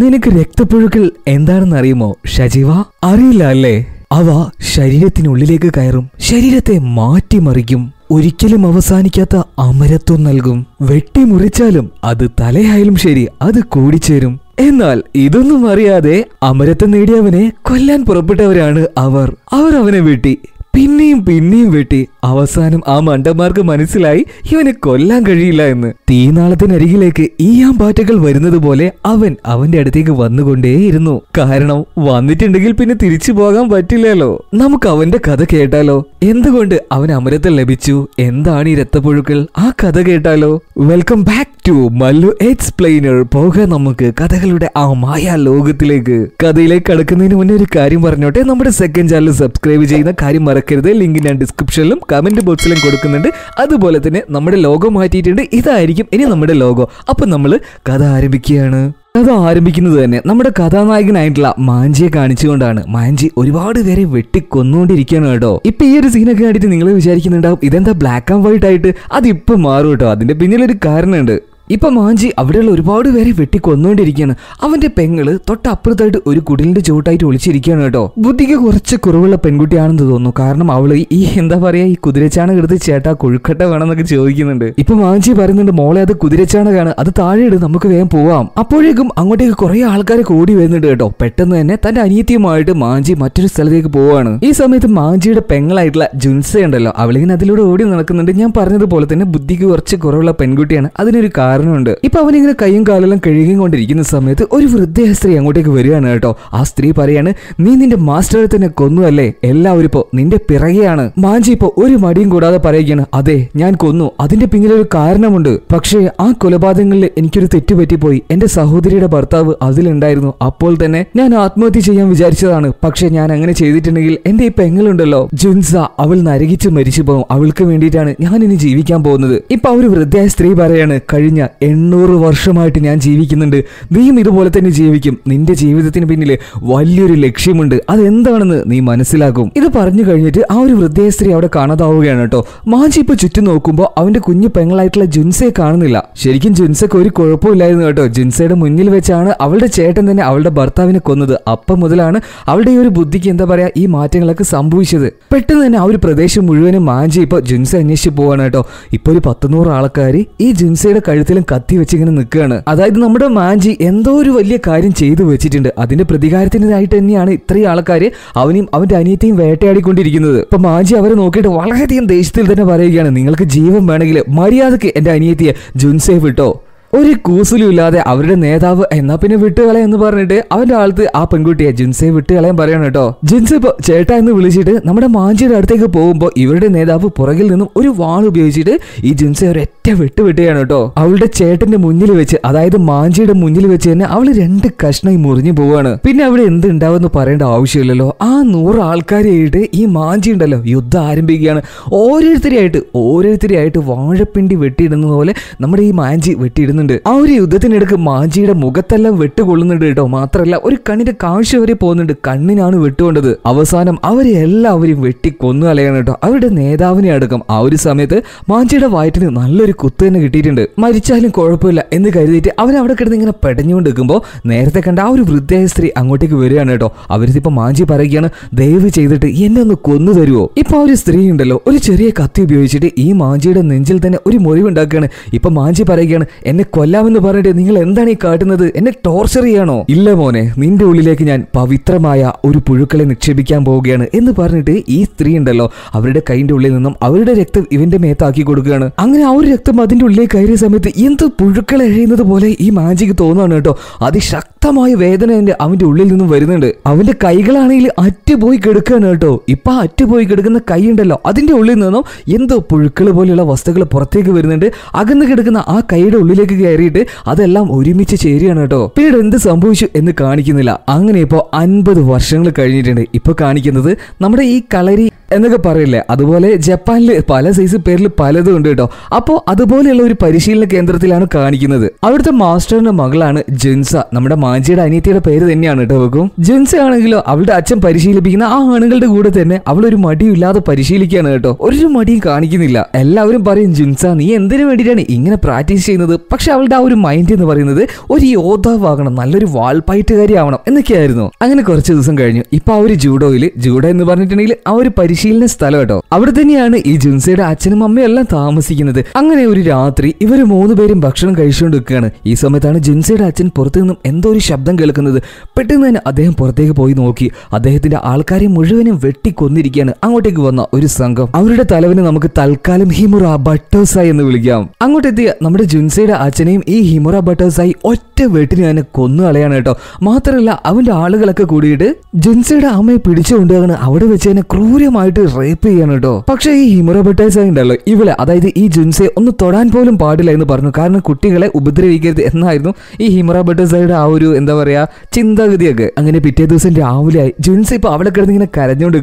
നിനക്ക് രക്തപ്പുഴുക്കൾ എന്താണെന്നറിയുമോ ഷജീവ അറിയില്ല അല്ലേ അവ ശരീരത്തിനുള്ളിലേക്ക് കയറും ശരീരത്തെ മാറ്റിമറിക്കും ഒരിക്കലും അവസാനിക്കാത്ത അമരത്വം നൽകും വെട്ടിമുറിച്ചാലും അത് തലയായാലും ശരി അത് കൂടിച്ചേരും എന്നാൽ ഇതൊന്നും അറിയാതെ അമരത്വം നേടിയവനെ കൊല്ലാൻ പുറപ്പെട്ടവരാണ് അവർ അവർ അവനെ വെട്ടി പിന്നെയും പിന്നെയും വെട്ടി അവസാനം ആ മണ്ടന്മാർക്ക് മനസ്സിലായി ഇവനെ കൊല്ലാൻ കഴിയില്ല എന്ന് തീനാളത്തിനരികിലേക്ക് ഈയാമ്പാറ്റകൾ വരുന്നത് പോലെ അവൻ അവന്റെ അടുത്തേക്ക് വന്നുകൊണ്ടേയിരുന്നു കാരണം വന്നിട്ടുണ്ടെങ്കിൽ പിന്നെ തിരിച്ചു പോകാൻ പറ്റില്ലല്ലോ നമുക്ക് അവന്റെ കഥ കേട്ടാലോ എന്തുകൊണ്ട് അവൻ അമരത്തിൽ ലഭിച്ചു എന്താണ് ഈ രക്തപ്പുഴുക്കൾ ആ കഥ കേട്ടാലോ welcome back to Mallu explainer പോകാൻ നമുക്ക് കഥകളുടെ ആ മായ ലോകത്തിലേക്ക് കഥയിലേക്ക് കടക്കുന്നതിന് മുന്നേ ഒരു കാര്യം പറഞ്ഞോട്ടെ നമ്മുടെ സെക്കൻഡ് ചാനൽ സബ്സ്ക്രൈബ് ചെയ്യുന്ന കാര്യം മറക്കരുത് ലിങ്ക് ഞാൻ ഡിസ്ക്രിപ്ഷനിലും കമന്റ് ബോക്സിലും കൊടുക്കുന്നുണ്ട് അതുപോലെ തന്നെ നമ്മുടെ ലോഗോ മാറ്റിയിട്ടുണ്ട് ഇതായിരിക്കും ഇനി നമ്മുടെ ലോഗോ അപ്പൊ നമ്മൾ കഥ ആരംഭിക്കുകയാണ് കഥ ആരംഭിക്കുന്നത് തന്നെ നമ്മുടെ കഥാനായകനായിട്ടുള്ള മാഞ്ചിയെ കാണിച്ചുകൊണ്ടാണ് മാഞ്ചി ഒരുപാട് പേരെ വെട്ടിക്കൊന്നുകൊണ്ടിരിക്കുകയാണ് കേട്ടോ ഇപ്പൊ ഈ ഒരു സീനൊക്കെ കണ്ടിട്ട് നിങ്ങൾ വിചാരിക്കുന്നുണ്ടാവും ഇതെന്താ ബ്ലാക്ക് ആൻഡ് വൈറ്റ് ആയിട്ട് അതിപ്പോ മാറും കേട്ടോ അതിന്റെ പിന്നിലൊരു കാരണമുണ്ട് ഇപ്പം മാഞ്ചി അവിടെയുള്ള ഒരുപാട് പേരെ വെട്ടിക്കൊന്നുകൊണ്ടിരിക്കുകയാണ് അവന്റെ പെങ്ങള് തൊട്ടപ്പുറത്തായിട്ട് ഒരു കുടിലിന്റെ ചുവട്ടായിട്ട് ഒളിച്ചിരിക്കുകയാണ് കേട്ടോ ബുദ്ധിക്ക് കുറച്ച് കുറവുള്ള പെൺകുട്ടിയാണെന്ന് തോന്നുന്നു കാരണം അവള് ഈ എന്താ പറയാ ഈ കുതിരച്ചാണ എടുത്ത് ചേട്ടാ കൊഴുക്കട്ട വേണമെന്നൊക്കെ ചോദിക്കുന്നുണ്ട് ഇപ്പൊ മാഞ്ചി പറയുന്നുണ്ട് മോളെ അത് കുതിരച്ചാണകാണ് അത് താഴെ ഇട് നമുക്ക് വേഗം പോവാം അപ്പോഴേക്കും അങ്ങോട്ടേക്ക് കുറെ ആൾക്കാരെ കൂടി വരുന്നുണ്ട് കേട്ടോ പെട്ടെന്ന് തന്നെ തന്റെ അനിയത്തിയുമായിട്ട് മാഞ്ചി മറ്റൊരു സ്ഥലത്തേക്ക് പോവാണ് ഈ സമയത്ത് മാഞ്ചിയുടെ പെങ്ങളായിട്ടുള്ള ജുൻസ ഉണ്ടല്ലോ അവളിങ്ങനെ അതിലൂടെ ഓടി നടക്കുന്നുണ്ട് ഞാൻ പറഞ്ഞതുപോലെ തന്നെ ബുദ്ധിക്ക് കുറച്ച് കുറവുള്ള പെൺകുട്ടിയാണ് അതിനൊരു കാരണം കാരണമുണ്ട് ഇപ്പൊ അവനിങ്ങനെ കൈയും കാലെല്ലാം കഴുകി കൊണ്ടിരിക്കുന്ന സമയത്ത് ഒരു വൃദ്ധയായ സ്ത്രീ അങ്ങോട്ടേക്ക് വരികയാണ് കേട്ടോ ആ സ്ത്രീ പറയാണ് നീ നിന്റെ മാസ്റ്ററെ തന്നെ കൊന്നു അല്ലേ എല്ലാവരും ഇപ്പോ നിന്റെ പിറകെയാണ് മാഞ്ചി ഇപ്പോ ഒരു മടിയും കൂടാതെ പറയുകയാണ് അതെ ഞാൻ കൊന്നു അതിന്റെ പിന്നിൽ ഒരു കാരണമുണ്ട് പക്ഷേ ആ കൊലപാതകങ്ങളിൽ എനിക്കൊരു തെറ്റ് പറ്റിപ്പോയി എന്റെ സഹോദരിയുടെ ഭർത്താവ് അതിലുണ്ടായിരുന്നു അപ്പോൾ തന്നെ ഞാൻ ആത്മഹത്യ ചെയ്യാൻ വിചാരിച്ചതാണ് പക്ഷെ ഞാൻ അങ്ങനെ ചെയ്തിട്ടുണ്ടെങ്കിൽ എന്റെ ഈ പെങ്ങളുണ്ടല്ലോ ജുൻസ അവൾ നരകിച്ച് മരിച്ചു പോകും അവൾക്ക് വേണ്ടിയിട്ടാണ് ഞാൻ ഇനി ജീവിക്കാൻ പോകുന്നത് ഇപ്പൊ ഒരു വൃദ്ധയായ സ്ത്രീ പറയാണ് കഴിഞ്ഞ എണ്ണൂറ് വർഷമായിട്ട് ഞാൻ ജീവിക്കുന്നുണ്ട് നീയും ഇതുപോലെ തന്നെ ജീവിക്കും നിന്റെ ജീവിതത്തിന് പിന്നിൽ വലിയൊരു ലക്ഷ്യമുണ്ട് അതെന്താണെന്ന് നീ മനസ്സിലാക്കും ഇത് പറഞ്ഞു കഴിഞ്ഞിട്ട് ആ ഒരു വൃദ്ധയ സ്ത്രീ അവിടെ കാണാതാവുകയാണ് കേട്ടോ മാജി ഇപ്പൊ ചുറ്റും നോക്കുമ്പോൾ അവന്റെ കുഞ്ഞു പെങ്ങളായിട്ടുള്ള ജുൻസയെ കാണുന്നില്ല ശരിക്കും ജുൻസയ്ക്ക് ഒരു കുഴപ്പമില്ലായിരുന്നു കേട്ടോ ജുൻസയുടെ മുന്നിൽ വെച്ചാണ് അവളുടെ ചേട്ടൻ തന്നെ അവളുടെ ഭർത്താവിനെ കൊന്നത് അപ്പം മുതലാണ് അവളുടെ ഈ ഒരു ബുദ്ധിക്ക് എന്താ പറയാ ഈ മാറ്റങ്ങളൊക്കെ സംഭവിച്ചത് പെട്ടെന്ന് തന്നെ ആ ഒരു പ്രദേശം മുഴുവനും മാഞ്ചി ഇപ്പൊ ജുൻസ അന്വേഷിച്ച് പോവാണ് കേട്ടോ ഇപ്പൊ ഒരു പത്തുനൂറ് ആൾക്കാർ ഈ ജുൻസയുടെ കഴുത്തിൽ എല്ലാത്തിലും കത്തി വെച്ചിങ്ങനെ നിൽക്കുകയാണ് അതായത് നമ്മുടെ മാഞ്ചി എന്തോ ഒരു വലിയ കാര്യം ചെയ്തു വെച്ചിട്ടുണ്ട് അതിന്റെ പ്രതികാരത്തിനായിട്ട് തന്നെയാണ് ഇത്രയും ആൾക്കാർ അവനെയും അവന്റെ അനിയത്തെയും വേട്ടയാടിക്കൊണ്ടിരിക്കുന്നത് ഇപ്പൊ മാഞ്ചി അവരെ നോക്കിയിട്ട് വളരെയധികം ദേഷ്യത്തിൽ തന്നെ പറയുകയാണ് നിങ്ങൾക്ക് ജീവൻ വേണമെങ്കിൽ മര്യാദക്ക് എന്റെ അനിയത്തിയെ ജുൻസേഫ് ഇട്ടോ ഒരു കൂസലും ഇല്ലാതെ അവരുടെ നേതാവ് എന്നാ പിന്നെ വിട്ടുകളെ എന്ന് പറഞ്ഞിട്ട് അവന്റെ ആളത്ത് ആ പെൺകുട്ടിയെ ജിൻസെ വിട്ടുകളയാൻ പറയണം കേട്ടോ ജിൻസ് ഇപ്പൊ ചേട്ടാ എന്ന് വിളിച്ചിട്ട് നമ്മുടെ മാഞ്ചിയുടെ അടുത്തേക്ക് പോകുമ്പോ ഇവരുടെ നേതാവ് പുറകിൽ നിന്നും ഒരു വാൾ ഉപയോഗിച്ചിട്ട് ഈ ജിൻസെ ഒരൊറ്റ വെട്ട് വെട്ടുകയാണ് കേട്ടോ അവളുടെ ചേട്ടന്റെ മുന്നിൽ വെച്ച് അതായത് മാഞ്ചിയുടെ മുന്നിൽ വെച്ച് തന്നെ അവള് രണ്ട് കഷ്ണായി മുറിഞ്ഞു പോവാണ് പിന്നെ അവിടെ എന്ത് എന്ന് പറയേണ്ട ആവശ്യമില്ലല്ലോ ആ നൂറ് ആൾക്കാരെയായിട്ട് ഈ മാഞ്ചി ഉണ്ടല്ലോ യുദ്ധം ആരംഭിക്കുകയാണ് ഓരോരുത്തരെയായിട്ട് ഓരോരുത്തരെയായിട്ട് വാഴപ്പിണ്ടി വെട്ടിയിടുന്ന പോലെ നമ്മുടെ ഈ മാഞ്ചി വെട്ടിയിടുന്ന പോകുന്നുണ്ട് ആ ഒരു യുദ്ധത്തിനിടക്ക് മാജിയുടെ മുഖത്തെല്ലാം വെട്ടുകൊള്ളുന്നുണ്ട് കേട്ടോ മാത്രമല്ല ഒരു കണ്ണിന്റെ കാഴ്ച വരെ പോകുന്നുണ്ട് കണ്ണിനാണ് വെട്ടുകൊണ്ടത് അവസാനം അവരെ എല്ലാവരും വെട്ടി കൊന്നു അലയാണ് കേട്ടോ അവരുടെ നേതാവിനെ അടക്കം ആ ഒരു സമയത്ത് മാജിയുടെ വയറ്റിന് നല്ലൊരു കുത്ത് തന്നെ കിട്ടിയിട്ടുണ്ട് മരിച്ചാലും കുഴപ്പമില്ല എന്ന് കരുതിയിട്ട് അവിടെ കിടന്ന് ഇങ്ങനെ പെടഞ്ഞുകൊണ്ട് നിൽക്കുമ്പോൾ നേരത്തെ കണ്ട ആ ഒരു വൃദ്ധയായ സ്ത്രീ അങ്ങോട്ടേക്ക് വരികയാണ് കേട്ടോ അവരിതിപ്പോൾ മാഞ്ചി പറയുകയാണ് ദയവ് ചെയ്തിട്ട് എന്നെ ഒന്ന് കൊന്നു തരുമോ ഇപ്പൊ ആ ഒരു സ്ത്രീ ഉണ്ടല്ലോ ഒരു ചെറിയ കത്തി ഉപയോഗിച്ചിട്ട് ഈ മാഞ്ചിയുടെ നെഞ്ചിൽ തന്നെ ഒരു മുറിവുണ്ടാക്കുകയാണ് ഇപ്പൊ മാഞ്ചി പറയുകയാണ് എന്നെ കൊല്ലാമെന്ന് പറഞ്ഞിട്ട് നിങ്ങൾ എന്താണ് ഈ കാട്ടുന്നത് എന്നെ ടോർച്ചർ ചെയ്യാണോ ഇല്ല മോനെ നിന്റെ ഉള്ളിലേക്ക് ഞാൻ പവിത്രമായ ഒരു പുഴുക്കളെ നിക്ഷേപിക്കാൻ പോവുകയാണ് എന്ന് പറഞ്ഞിട്ട് ഈ സ്ത്രീ ഉണ്ടല്ലോ അവരുടെ കൈയിന്റെ ഉള്ളിൽ നിന്നും അവരുടെ രക്തം ഇവന്റെ മേത്താക്കി കൊടുക്കുകയാണ് അങ്ങനെ ആ ഒരു രക്തം അതിന്റെ ഉള്ളിലേക്ക് കയറിയ സമയത്ത് എന്ത് പുഴുക്കൾ എഴുതുന്നത് പോലെ ഈ മാജിക്ക് തോന്നുകയാണ് കേട്ടോ അതിശക്തമായ വേദന എന്റെ അവന്റെ ഉള്ളിൽ നിന്നും വരുന്നുണ്ട് അവന്റെ കൈകളാണെങ്കിൽ അറ്റുപോയി കെടുക്കുകയാണ് കേട്ടോ ഇപ്പൊ അറ്റുപോയി കിടക്കുന്ന കൈ ഉണ്ടല്ലോ അതിന്റെ ഉള്ളിൽ നിന്നും എന്തോ പുഴുക്കൾ പോലെയുള്ള വസ്തുക്കൾ പുറത്തേക്ക് വരുന്നുണ്ട് അകന്ന് കിടക്കുന്ന ആ കൈയുടെ ഉള്ളിലേക്ക് കയറിയിട്ട് അതെല്ലാം ഒരുമിച്ച് ചേരുകയാണ് കേട്ടോ പിന്നീട് എന്ത് സംഭവിച്ചു എന്ന് കാണിക്കുന്നില്ല അങ്ങനെ ഇപ്പോ അൻപത് വർഷങ്ങൾ കഴിഞ്ഞിട്ടുണ്ട് ഇപ്പൊ കാണിക്കുന്നത് നമ്മുടെ ഈ കളരി എന്നൊക്കെ പറയില്ലേ അതുപോലെ ജപ്പാനിൽ പല സൈസ് പേരിൽ പലതും ഉണ്ട് കേട്ടോ അപ്പോൾ അതുപോലെയുള്ള ഒരു പരിശീലന കേന്ദ്രത്തിലാണ് കാണിക്കുന്നത് അവിടുത്തെ മാസ്റ്ററിന്റെ മകളാണ് ജിൻസ നമ്മുടെ മാഞ്ചിയുടെ അനിയത്തിയുടെ പേര് തന്നെയാണ് കേട്ടോ വെക്കും ജിൻസ ആണെങ്കിലോ അവളുടെ അച്ഛൻ പരിശീലിപ്പിക്കുന്ന ആ ആണുങ്ങളുടെ കൂടെ തന്നെ അവൾ ഒരു മടിയും ഇല്ലാതെ പരിശീലിക്കുകയാണ് കേട്ടോ ഒരു മടിയും കാണിക്കുന്നില്ല എല്ലാവരും പറയും ജിൻസ നീ എന്തിനു വേണ്ടിയിട്ടാണ് ഇങ്ങനെ പ്രാക്ടീസ് ചെയ്യുന്നത് പക്ഷെ അവളുടെ ആ ഒരു മൈൻഡ് എന്ന് പറയുന്നത് ഒരു യോദ്ധാവാകണം നല്ലൊരു വാൾപ്പായിട്ടുകാരി ആവണം എന്നൊക്കെയായിരുന്നു അങ്ങനെ കുറച്ച് ദിവസം കഴിഞ്ഞു ഇപ്പൊ ആ ഒരു ജൂഡോയിൽ ജൂഡോ എന്ന് പറഞ്ഞിട്ടുണ്ടെങ്കിൽ ആ ഒരു പരിശീലന സ്ഥലം കേട്ടോ അവിടെ തന്നെയാണ് ഈ ജുൻസയുടെ അച്ഛനും അമ്മയും എല്ലാം താമസിക്കുന്നത് അങ്ങനെ ഒരു രാത്രി ഇവര് മൂന്ന് പേരും ഭക്ഷണം കഴിച്ചുകൊണ്ട് നിൽക്കുകയാണ് ഈ സമയത്താണ് ജുൻസയുടെ അച്ഛൻ പുറത്തു നിന്നും എന്തോ ഒരു ശബ്ദം കേൾക്കുന്നത് പെട്ടെന്ന് തന്നെ അദ്ദേഹം പുറത്തേക്ക് പോയി നോക്കി അദ്ദേഹത്തിന്റെ ആൾക്കാരെ മുഴുവനും വെട്ടിക്കൊന്നിരിക്കുകയാണ് അങ്ങോട്ടേക്ക് വന്ന ഒരു സംഘം അവരുടെ തലവിനെ നമുക്ക് തൽക്കാലം ഹിമുറ ബട്ടേഴ്സായി എന്ന് വിളിക്കാം അങ്ങോട്ടെത്തിയ നമ്മുടെ ജുൻസയുടെ അച്ഛനെയും ഈ ഹിമുറ ബട്ടേഴ്സായി ഒറ്റ വെട്ടിന് തന്നെ കൊന്നു കളയാണ് കേട്ടോ മാത്രമല്ല അവന്റെ ആളുകളൊക്കെ കൂടിയിട്ട് ജുൻസയുടെ അമ്മയെ പിടിച്ചുകൊണ്ടാണ് അവിടെ വെച്ച് തന്നെ ക്രൂരമായി ആയിട്ട് റേപ്പ് ചെയ്യണം കേട്ടോ പക്ഷേ ഈ ഹിമറോബട്ടൈസ ഉണ്ടല്ലോ ഇവളെ അതായത് ഈ ജുൻസെ ഒന്ന് തൊടാൻ പോലും പാടില്ല എന്ന് പറഞ്ഞു കാരണം കുട്ടികളെ ഉപദ്രവിക്കരുത് എന്നായിരുന്നു ഈ ഹിമറോബട്ടൈസയുടെ ആ ഒരു എന്താ പറയാ ചിന്താഗതിയൊക്കെ അങ്ങനെ പിറ്റേ ദിവസം രാവിലെയായി ജുൻസ് ഇപ്പൊ അവളെ കിടന്നിങ്ങനെ കരഞ്ഞുകൊണ്ട്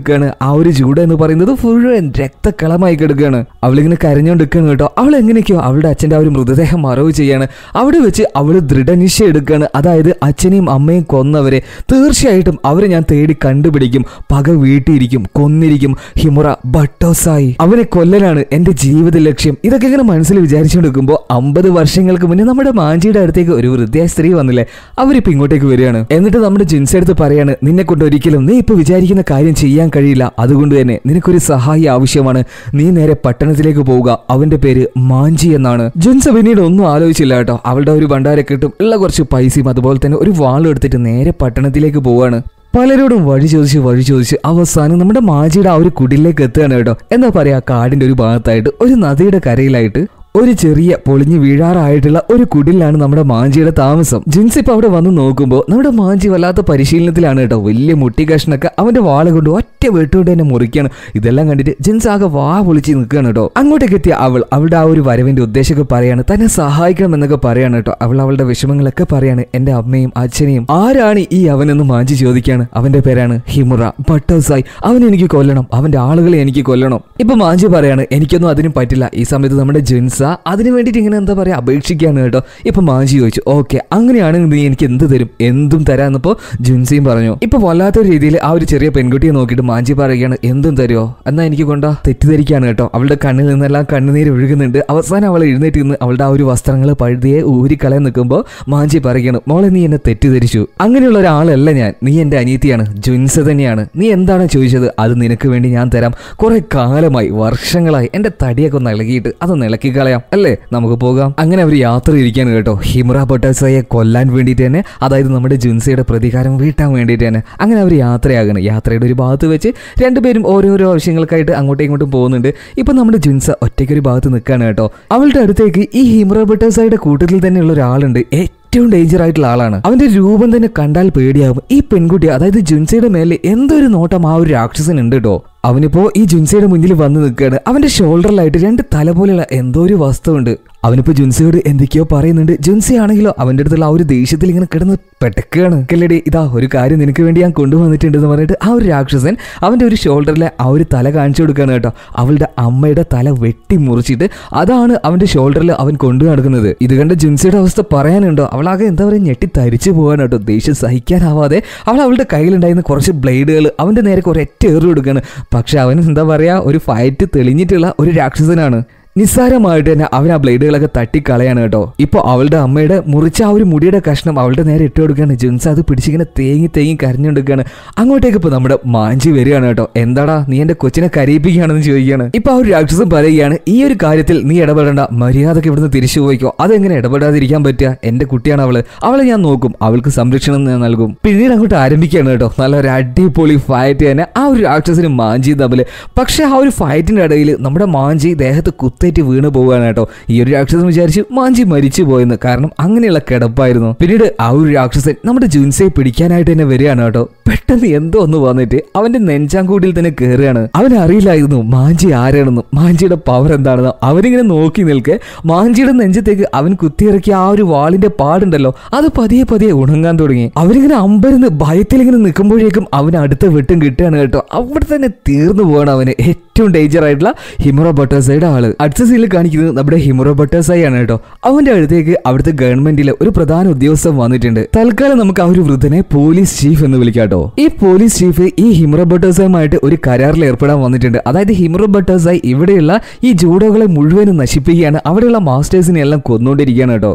ആ ഒരു ജൂഡ എന്ന് പറയുന്നത് ഫുഴുവൻ രക്തക്കളമായി കിടക്കുകയാണ് അവളിങ്ങനെ കരഞ്ഞോണ്ടിരിക്കുകയാണ് കേട്ടോ അവൾ എങ്ങനെയൊക്കെയോ അവളുടെ അച്ഛന്റെ ആ ഒരു മൃതദേഹം മറവ് ചെയ്യാണ് അവിടെ വെച്ച് അവൾ ദൃഢനിശ്ച എടുക്കുകയാണ് അതായത് അച്ഛനെയും അമ്മയും കൊന്നവരെ തീർച്ചയായിട്ടും അവരെ ഞാൻ തേടി കണ്ടുപിടിക്കും പക വീട്ടിയിരിക്കും കൊന്നിരിക്കും ഹിമുറ ബട്ടോസായി അവനെ കൊല്ലലാണ് എന്റെ ജീവിത ലക്ഷ്യം ഇതൊക്കെ ഇങ്ങനെ മനസ്സിൽ വിചാരിച്ചുകൊണ്ട് നിൽക്കുമ്പോൾ അമ്പത് വർഷങ്ങൾക്ക് മുന്നേ നമ്മുടെ മാഞ്ചിയുടെ അടുത്തേക്ക് ഒരു വൃദ്ധയായ സ്ത്രീ വന്നില്ലേ അവരിപ്പോൾ ഇങ്ങോട്ടേക്ക് വരികയാണ് എന്നിട്ട് നമ്മുടെ ജിൻസ് എടുത്ത് പറയാണ് നിന്നെ കൊണ്ട് ഒരിക്കലും നീ ഇപ്പൊ വിചാരിക്കുന്ന കാര്യം ചെയ്യാൻ കഴിയില്ല അതുകൊണ്ട് തന്നെ നിനക്കൊരു സഹായി ആവശ്യമാണ് നീ നേരെ പട്ടണത്തിലേക്ക് പോവുക അവന്റെ പേര് മാഞ്ചി എന്നാണ് ജിൻസ് പിന്നീട് ഒന്നും ആലോചിച്ചില്ല കേട്ടോ അവളുടെ ഒരു കിട്ടും ഉള്ള കുറച്ച് പൈസയും അതുപോലെ തന്നെ ഒരു വാളും എടുത്തിട്ട് നേരെ പട്ടണത്തിലേക്ക് പോവാണ് പലരോടും വഴി ചോദിച്ച് വഴി ചോദിച്ച് അവസാനം നമ്മുടെ മാജിയുടെ ആ ഒരു കുടിലേക്ക് എത്തുകയാണ് കേട്ടോ എന്താ പറയാ കാടിന്റെ ഒരു ഭാഗത്തായിട്ട് ഒരു നദിയുടെ കരയിലായിട്ട് ഒരു ചെറിയ പൊളിഞ്ഞു വീഴാറായിട്ടുള്ള ഒരു കുടിലാണ് നമ്മുടെ മാഞ്ചിയുടെ താമസം ഇപ്പൊ അവിടെ വന്ന് നോക്കുമ്പോൾ നമ്മുടെ മാഞ്ചി വല്ലാത്ത പരിശീലനത്തിലാണ് കേട്ടോ വലിയ മുട്ടി കഷ്ണൊക്കെ അവന്റെ വാള കൊണ്ട് ഒറ്റ വെട്ടുകൊണ്ട് തന്നെ മുറിക്കാണ് ഇതെല്ലാം കണ്ടിട്ട് ജിൻസ് ആകെ വാ പൊളിച്ച് നിൽക്കുകയാണ് കേട്ടോ അങ്ങോട്ടേക്ക് എത്തിയ അവൾ അവളുടെ ആ ഒരു വരവിന്റെ ഉദ്ദേശമൊക്കെ പറയാണ് തന്നെ സഹായിക്കണം എന്നൊക്കെ പറയാണ് കേട്ടോ അവൾ അവളുടെ വിഷമങ്ങളൊക്കെ പറയാണ് എന്റെ അമ്മയും അച്ഛനെയും ആരാണ് ഈ അവനെന്ന് മാഞ്ചി ചോദിക്കുകയാണ് അവന്റെ പേരാണ് ഹിമുറ ബട്ടോസായി അവൻ എനിക്ക് കൊല്ലണം അവന്റെ ആളുകളെ എനിക്ക് കൊല്ലണം ഇപ്പൊ മാഞ്ചി പറയാണ് എനിക്കൊന്നും അതിനും പറ്റില്ല ഈ സമയത്ത് നമ്മുടെ ജിൻസ അതിന് വേണ്ടിയിട്ട് ഇങ്ങനെ എന്താ പറയുക അപേക്ഷിക്കുകയാണ് കേട്ടോ ഇപ്പം മാജി ചോദിച്ചു ഓക്കെ അങ്ങനെയാണെങ്കിൽ നീ എനിക്ക് എന്ത് തരും എന്തും തരാമെന്നപ്പോൾ ജിൻസിയും പറഞ്ഞു ഇപ്പം വല്ലാത്ത രീതിയിൽ ആ ഒരു ചെറിയ പെൺകുട്ടിയെ നോക്കിയിട്ട് മാഞ്ചി പറയുകയാണ് എന്തും തരുമോ എന്നാൽ എനിക്ക് കൊണ്ട തെറ്റിദ്ധരിക്കുകയാണ് കേട്ടോ അവളുടെ കണ്ണിൽ നിന്നെല്ലാം കണ്ണുനീര് ഒഴുകുന്നുണ്ട് അവസാനം അവൾ എഴുന്നേറ്റ് നിന്ന് അവളുടെ ആ ഒരു വസ്ത്രങ്ങൾ പഴുതിയെ ഊരിക്കളയാൻ നിൽക്കുമ്പോൾ മാഞ്ചി പറയുകയാണ് മോളെ നീ എന്നെ തെറ്റിദ്ധരിച്ചു അങ്ങനെയുള്ള ഒരാളല്ല ഞാൻ നീ എൻ്റെ അനീതിയാണ് ജുൻസ് തന്നെയാണ് നീ എന്താണ് ചോദിച്ചത് അത് നിനക്ക് വേണ്ടി ഞാൻ തരാം കുറേ കാലമായി വർഷങ്ങളായി എൻ്റെ തടിയൊക്കെ ഒന്ന് ഇളകിയിട്ട് അത് നിളക്കിക്കള കളയാം അല്ലേ നമുക്ക് പോകാം അങ്ങനെ അവർ യാത്ര ഇരിക്കാൻ കേട്ടോ ഹിമറ ബട്ടർസായെ കൊല്ലാൻ വേണ്ടിയിട്ട് തന്നെ അതായത് നമ്മുടെ ജുൻസയുടെ പ്രതികാരം വീട്ടാൻ വേണ്ടിയിട്ട് തന്നെ അങ്ങനെ അവർ യാത്രയാകണം യാത്രയുടെ ഒരു ഭാഗത്ത് വെച്ച് രണ്ടുപേരും ഓരോരോ ആവശ്യങ്ങൾക്കായിട്ട് അങ്ങോട്ടും ഇങ്ങോട്ടും പോകുന്നുണ്ട് ഇപ്പം നമ്മുടെ ജുൻസ ഒരു ഭാഗത്ത് നിൽക്കുകയാണ് കേട്ടോ അവളുടെ അടുത്തേക്ക് ഈ ഹിമറ ബട്ടർസായുടെ കൂട്ടത്തിൽ തന്നെയുള്ള ഒരാളുണ്ട് ഏറ്റവും ഡേഞ്ചർ ആയിട്ടുള്ള ആളാണ് അവന്റെ രൂപം തന്നെ കണ്ടാൽ പേടിയാകും ഈ പെൺകുട്ടി അതായത് ജുൻസയുടെ മേലെ എന്തൊരു നോട്ടം ആ ഒരു രാക്ഷസൻ ഉണ്ട് കേട്ടോ അവനിപ്പോ ഈ ജുൻസയുടെ മുന്നിൽ വന്ന് നിൽക്കുകയാണ് അവന്റെ ഷോൾഡറിലായിട്ട് രണ്ട് തല പോലെയുള്ള എന്തോ ഒരു ഉണ്ട് അവനിപ്പോ ജുൻസിയോട് എന്തൊക്കെയോ പറയുന്നുണ്ട് ജുൻസി ആണെങ്കിലോ അവന്റെ അടുത്തുള്ള ആ ഒരു ദേഷ്യത്തിൽ ഇങ്ങനെ കിടന്ന് പെട്ടക്കുകയാണ് കല്ലടി ഇതാ ഒരു കാര്യം നിനക്ക് വേണ്ടി ഞാൻ കൊണ്ടുവന്നിട്ടുണ്ടെന്ന് പറഞ്ഞിട്ട് ആ ഒരു രാക്ഷസൻ അവന്റെ ഒരു ഷോൾഡറിലെ ആ ഒരു തല കാണിച്ചു കൊടുക്കുകയാണ് കേട്ടോ അവളുടെ അമ്മയുടെ തല വെട്ടി മുറിച്ചിട്ട് അതാണ് അവന്റെ ഷോൾഡറിൽ അവൻ കൊണ്ടു നടക്കുന്നത് ഇത് കണ്ട് ജുൻസിയുടെ അവസ്ഥ പറയാനുണ്ടോ അവളാകെ എന്താ പറയുക ഞെട്ടി തരിച്ചു പോകാൻ കേട്ടോ ദേഷ്യം സഹിക്കാനാവാതെ അവൾ അവളുടെ കയ്യിലുണ്ടായിരുന്ന കുറച്ച് ബ്ലേഡുകൾ അവന്റെ നേരെ കുറെ എറ്റേറി കൊടുക്കുകയാണ് പക്ഷെ അവൻ എന്താ പറയാ ഒരു ഫൈറ്റ് തെളിഞ്ഞിട്ടുള്ള ഒരു രാക്ഷസനാണ് നിസ്സാരമായിട്ട് തന്നെ അവൻ ആ ബ്ലേഡുകളൊക്കെ തട്ടിക്കളയാണ് കേട്ടോ ഇപ്പൊ അവളുടെ അമ്മയുടെ മുറിച്ച ആ ഒരു മുടിയുടെ കഷ്ണം അവളുടെ നേരെ ഇട്ട് കൊടുക്കുകയാണ് ജിൻസ് അത് പിടിച്ചിങ്ങനെ തേങ്ങി തേങ്ങി കരഞ്ഞുകൊണ്ടിരിക്കുകയാണ് അങ്ങോട്ടേക്ക് ഇപ്പൊ നമ്മുടെ മാഞ്ചി വരികയാണ് കേട്ടോ എന്താടാ നീ എന്റെ കൊച്ചിനെ കരയിപ്പിക്കുകയാണെന്ന് ചോദിക്കുകയാണ് ഇപ്പൊ ആ ഒരു രാക്ഷസം പറയുകയാണ് ഈ ഒരു കാര്യത്തിൽ നീ ഇടപെടേണ്ട മര്യാദക്ക് ഇവിടുന്ന് തിരിച്ചു പോയിക്കോ അതെങ്ങനെ ഇടപെടാതിരിക്കാൻ പറ്റുക എന്റെ കുട്ടിയാണ് അവള് അവളെ ഞാൻ നോക്കും അവൾക്ക് സംരക്ഷണം ഞാൻ നൽകും പിന്നീട് അങ്ങോട്ട് ആരംഭിക്കുകയാണ് കേട്ടോ നല്ല ഒരു അടിപൊളി ഫൈറ്റ് തന്നെ ആ ഒരു രാക്ഷസനും മാഞ്ചിയും തമ്മില് പക്ഷേ ആ ഒരു ഫയറ്റിന്റെ ഇടയിൽ നമ്മുടെ മാഞ്ചി ദേഹത്ത് കുത്തി തെറ്റി വീണ് പോവുകയാണ് കേട്ടോ ഈ ഒരു രാക്ഷസൻ വിചാരിച്ച് മാഞ്ചി മരിച്ചു പോയെന്ന് കാരണം അങ്ങനെയുള്ള കിടപ്പായിരുന്നു പിന്നീട് ആ ഒരു രാക്ഷസൻ നമ്മുടെ ജുൻസയെ പിടിക്കാനായിട്ട് തന്നെ വരികയാണ് കേട്ടോ പെട്ടെന്ന് എന്തോ ഒന്ന് വന്നിട്ട് അവന്റെ നെഞ്ചാങ്കൂട്ടിൽ തന്നെ കയറുകയാണ് അവനറിയില്ലായിരുന്നു അറിയില്ലായിരുന്നു മാഞ്ചി ആരാണെന്നും മാഞ്ചിയുടെ പവർ എന്താണെന്നും അവനിങ്ങനെ നോക്കി നിൽക്കെ മാഞ്ചിയുടെ നെഞ്ചത്തേക്ക് അവൻ കുത്തിയിറക്കിയ ആ ഒരു വാളിന്റെ പാടുണ്ടല്ലോ അത് പതിയെ പതിയെ ഉണങ്ങാൻ തുടങ്ങി അവരിങ്ങനെ അമ്പരന്ന് ഭയത്തിൽ ഇങ്ങനെ നിൽക്കുമ്പോഴേക്കും അവൻ അടുത്ത വെട്ടും കിട്ടുകയാണ് കേട്ടോ അവിടെ തന്നെ തീർന്നു പോവാണ് അവന് ഏറ്റവും ഡേഞ്ചർ ആയിട്ടുള്ള ഹിമറോ ബട്ടേഴ്സയുടെ ആള് ആക്സസ് സീനിൽ കാണിക്കുന്നത് നമ്മുടെ ഹിമുറോ ബട്ടേഴ്സായി ആണ് കേട്ടോ അവന്റെ അടുത്തേക്ക് അവിടുത്തെ ഗവൺമെന്റിലെ ഒരു പ്രധാന ഉദ്യോഗസ്ഥൻ വന്നിട്ടുണ്ട് തൽക്കാലം നമുക്ക് ആ ഒരു വൃദ്ധനെ പോലീസ് ചീഫ് എന്ന് വിളിക്കാം ഈ പോലീസ് ചീഫ് ഈ ഹിമുറോ ബട്ടേഴ്സുമായിട്ട് ഒരു കരാറിൽ ഏർപ്പെടാൻ വന്നിട്ടുണ്ട് അതായത് ഹിമുറോ ബട്ടേഴ്സായി ഇവിടെയുള്ള ഈ ജൂഡോകളെ മുഴുവനും നശിപ്പിക്കുകയാണ് അവിടെയുള്ള മാസ്റ്റേഴ്സിനെ എല്ലാം കൊന്നുകൊണ്ടിരിക്കുകയാണ് കേട്ടോ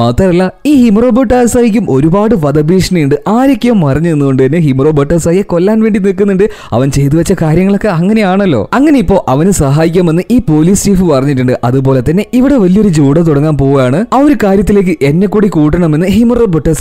മാത്രമല്ല ഈ ആയിക്കും ഒരുപാട് വധഭീഷണിയുണ്ട് ആരൊക്കെയോ മറിഞ്ഞു നിന്നുകൊണ്ട് തന്നെ ഹിമറോബർട്ടാസായെ കൊല്ലാൻ വേണ്ടി നിൽക്കുന്നുണ്ട് അവൻ ചെയ്തു വെച്ച കാര്യങ്ങളൊക്കെ അങ്ങനെയാണല്ലോ അങ്ങനെ ഇപ്പോ അവന് സഹായിക്കാമെന്ന് ഈ പോലീസ് ചീഫ് പറഞ്ഞിട്ടുണ്ട് അതുപോലെ തന്നെ ഇവിടെ വലിയൊരു ജോഡ തുടങ്ങാൻ പോവുകയാണ് ആ ഒരു കാര്യത്തിലേക്ക് എന്നെ കൂടി കൂട്ടണമെന്ന്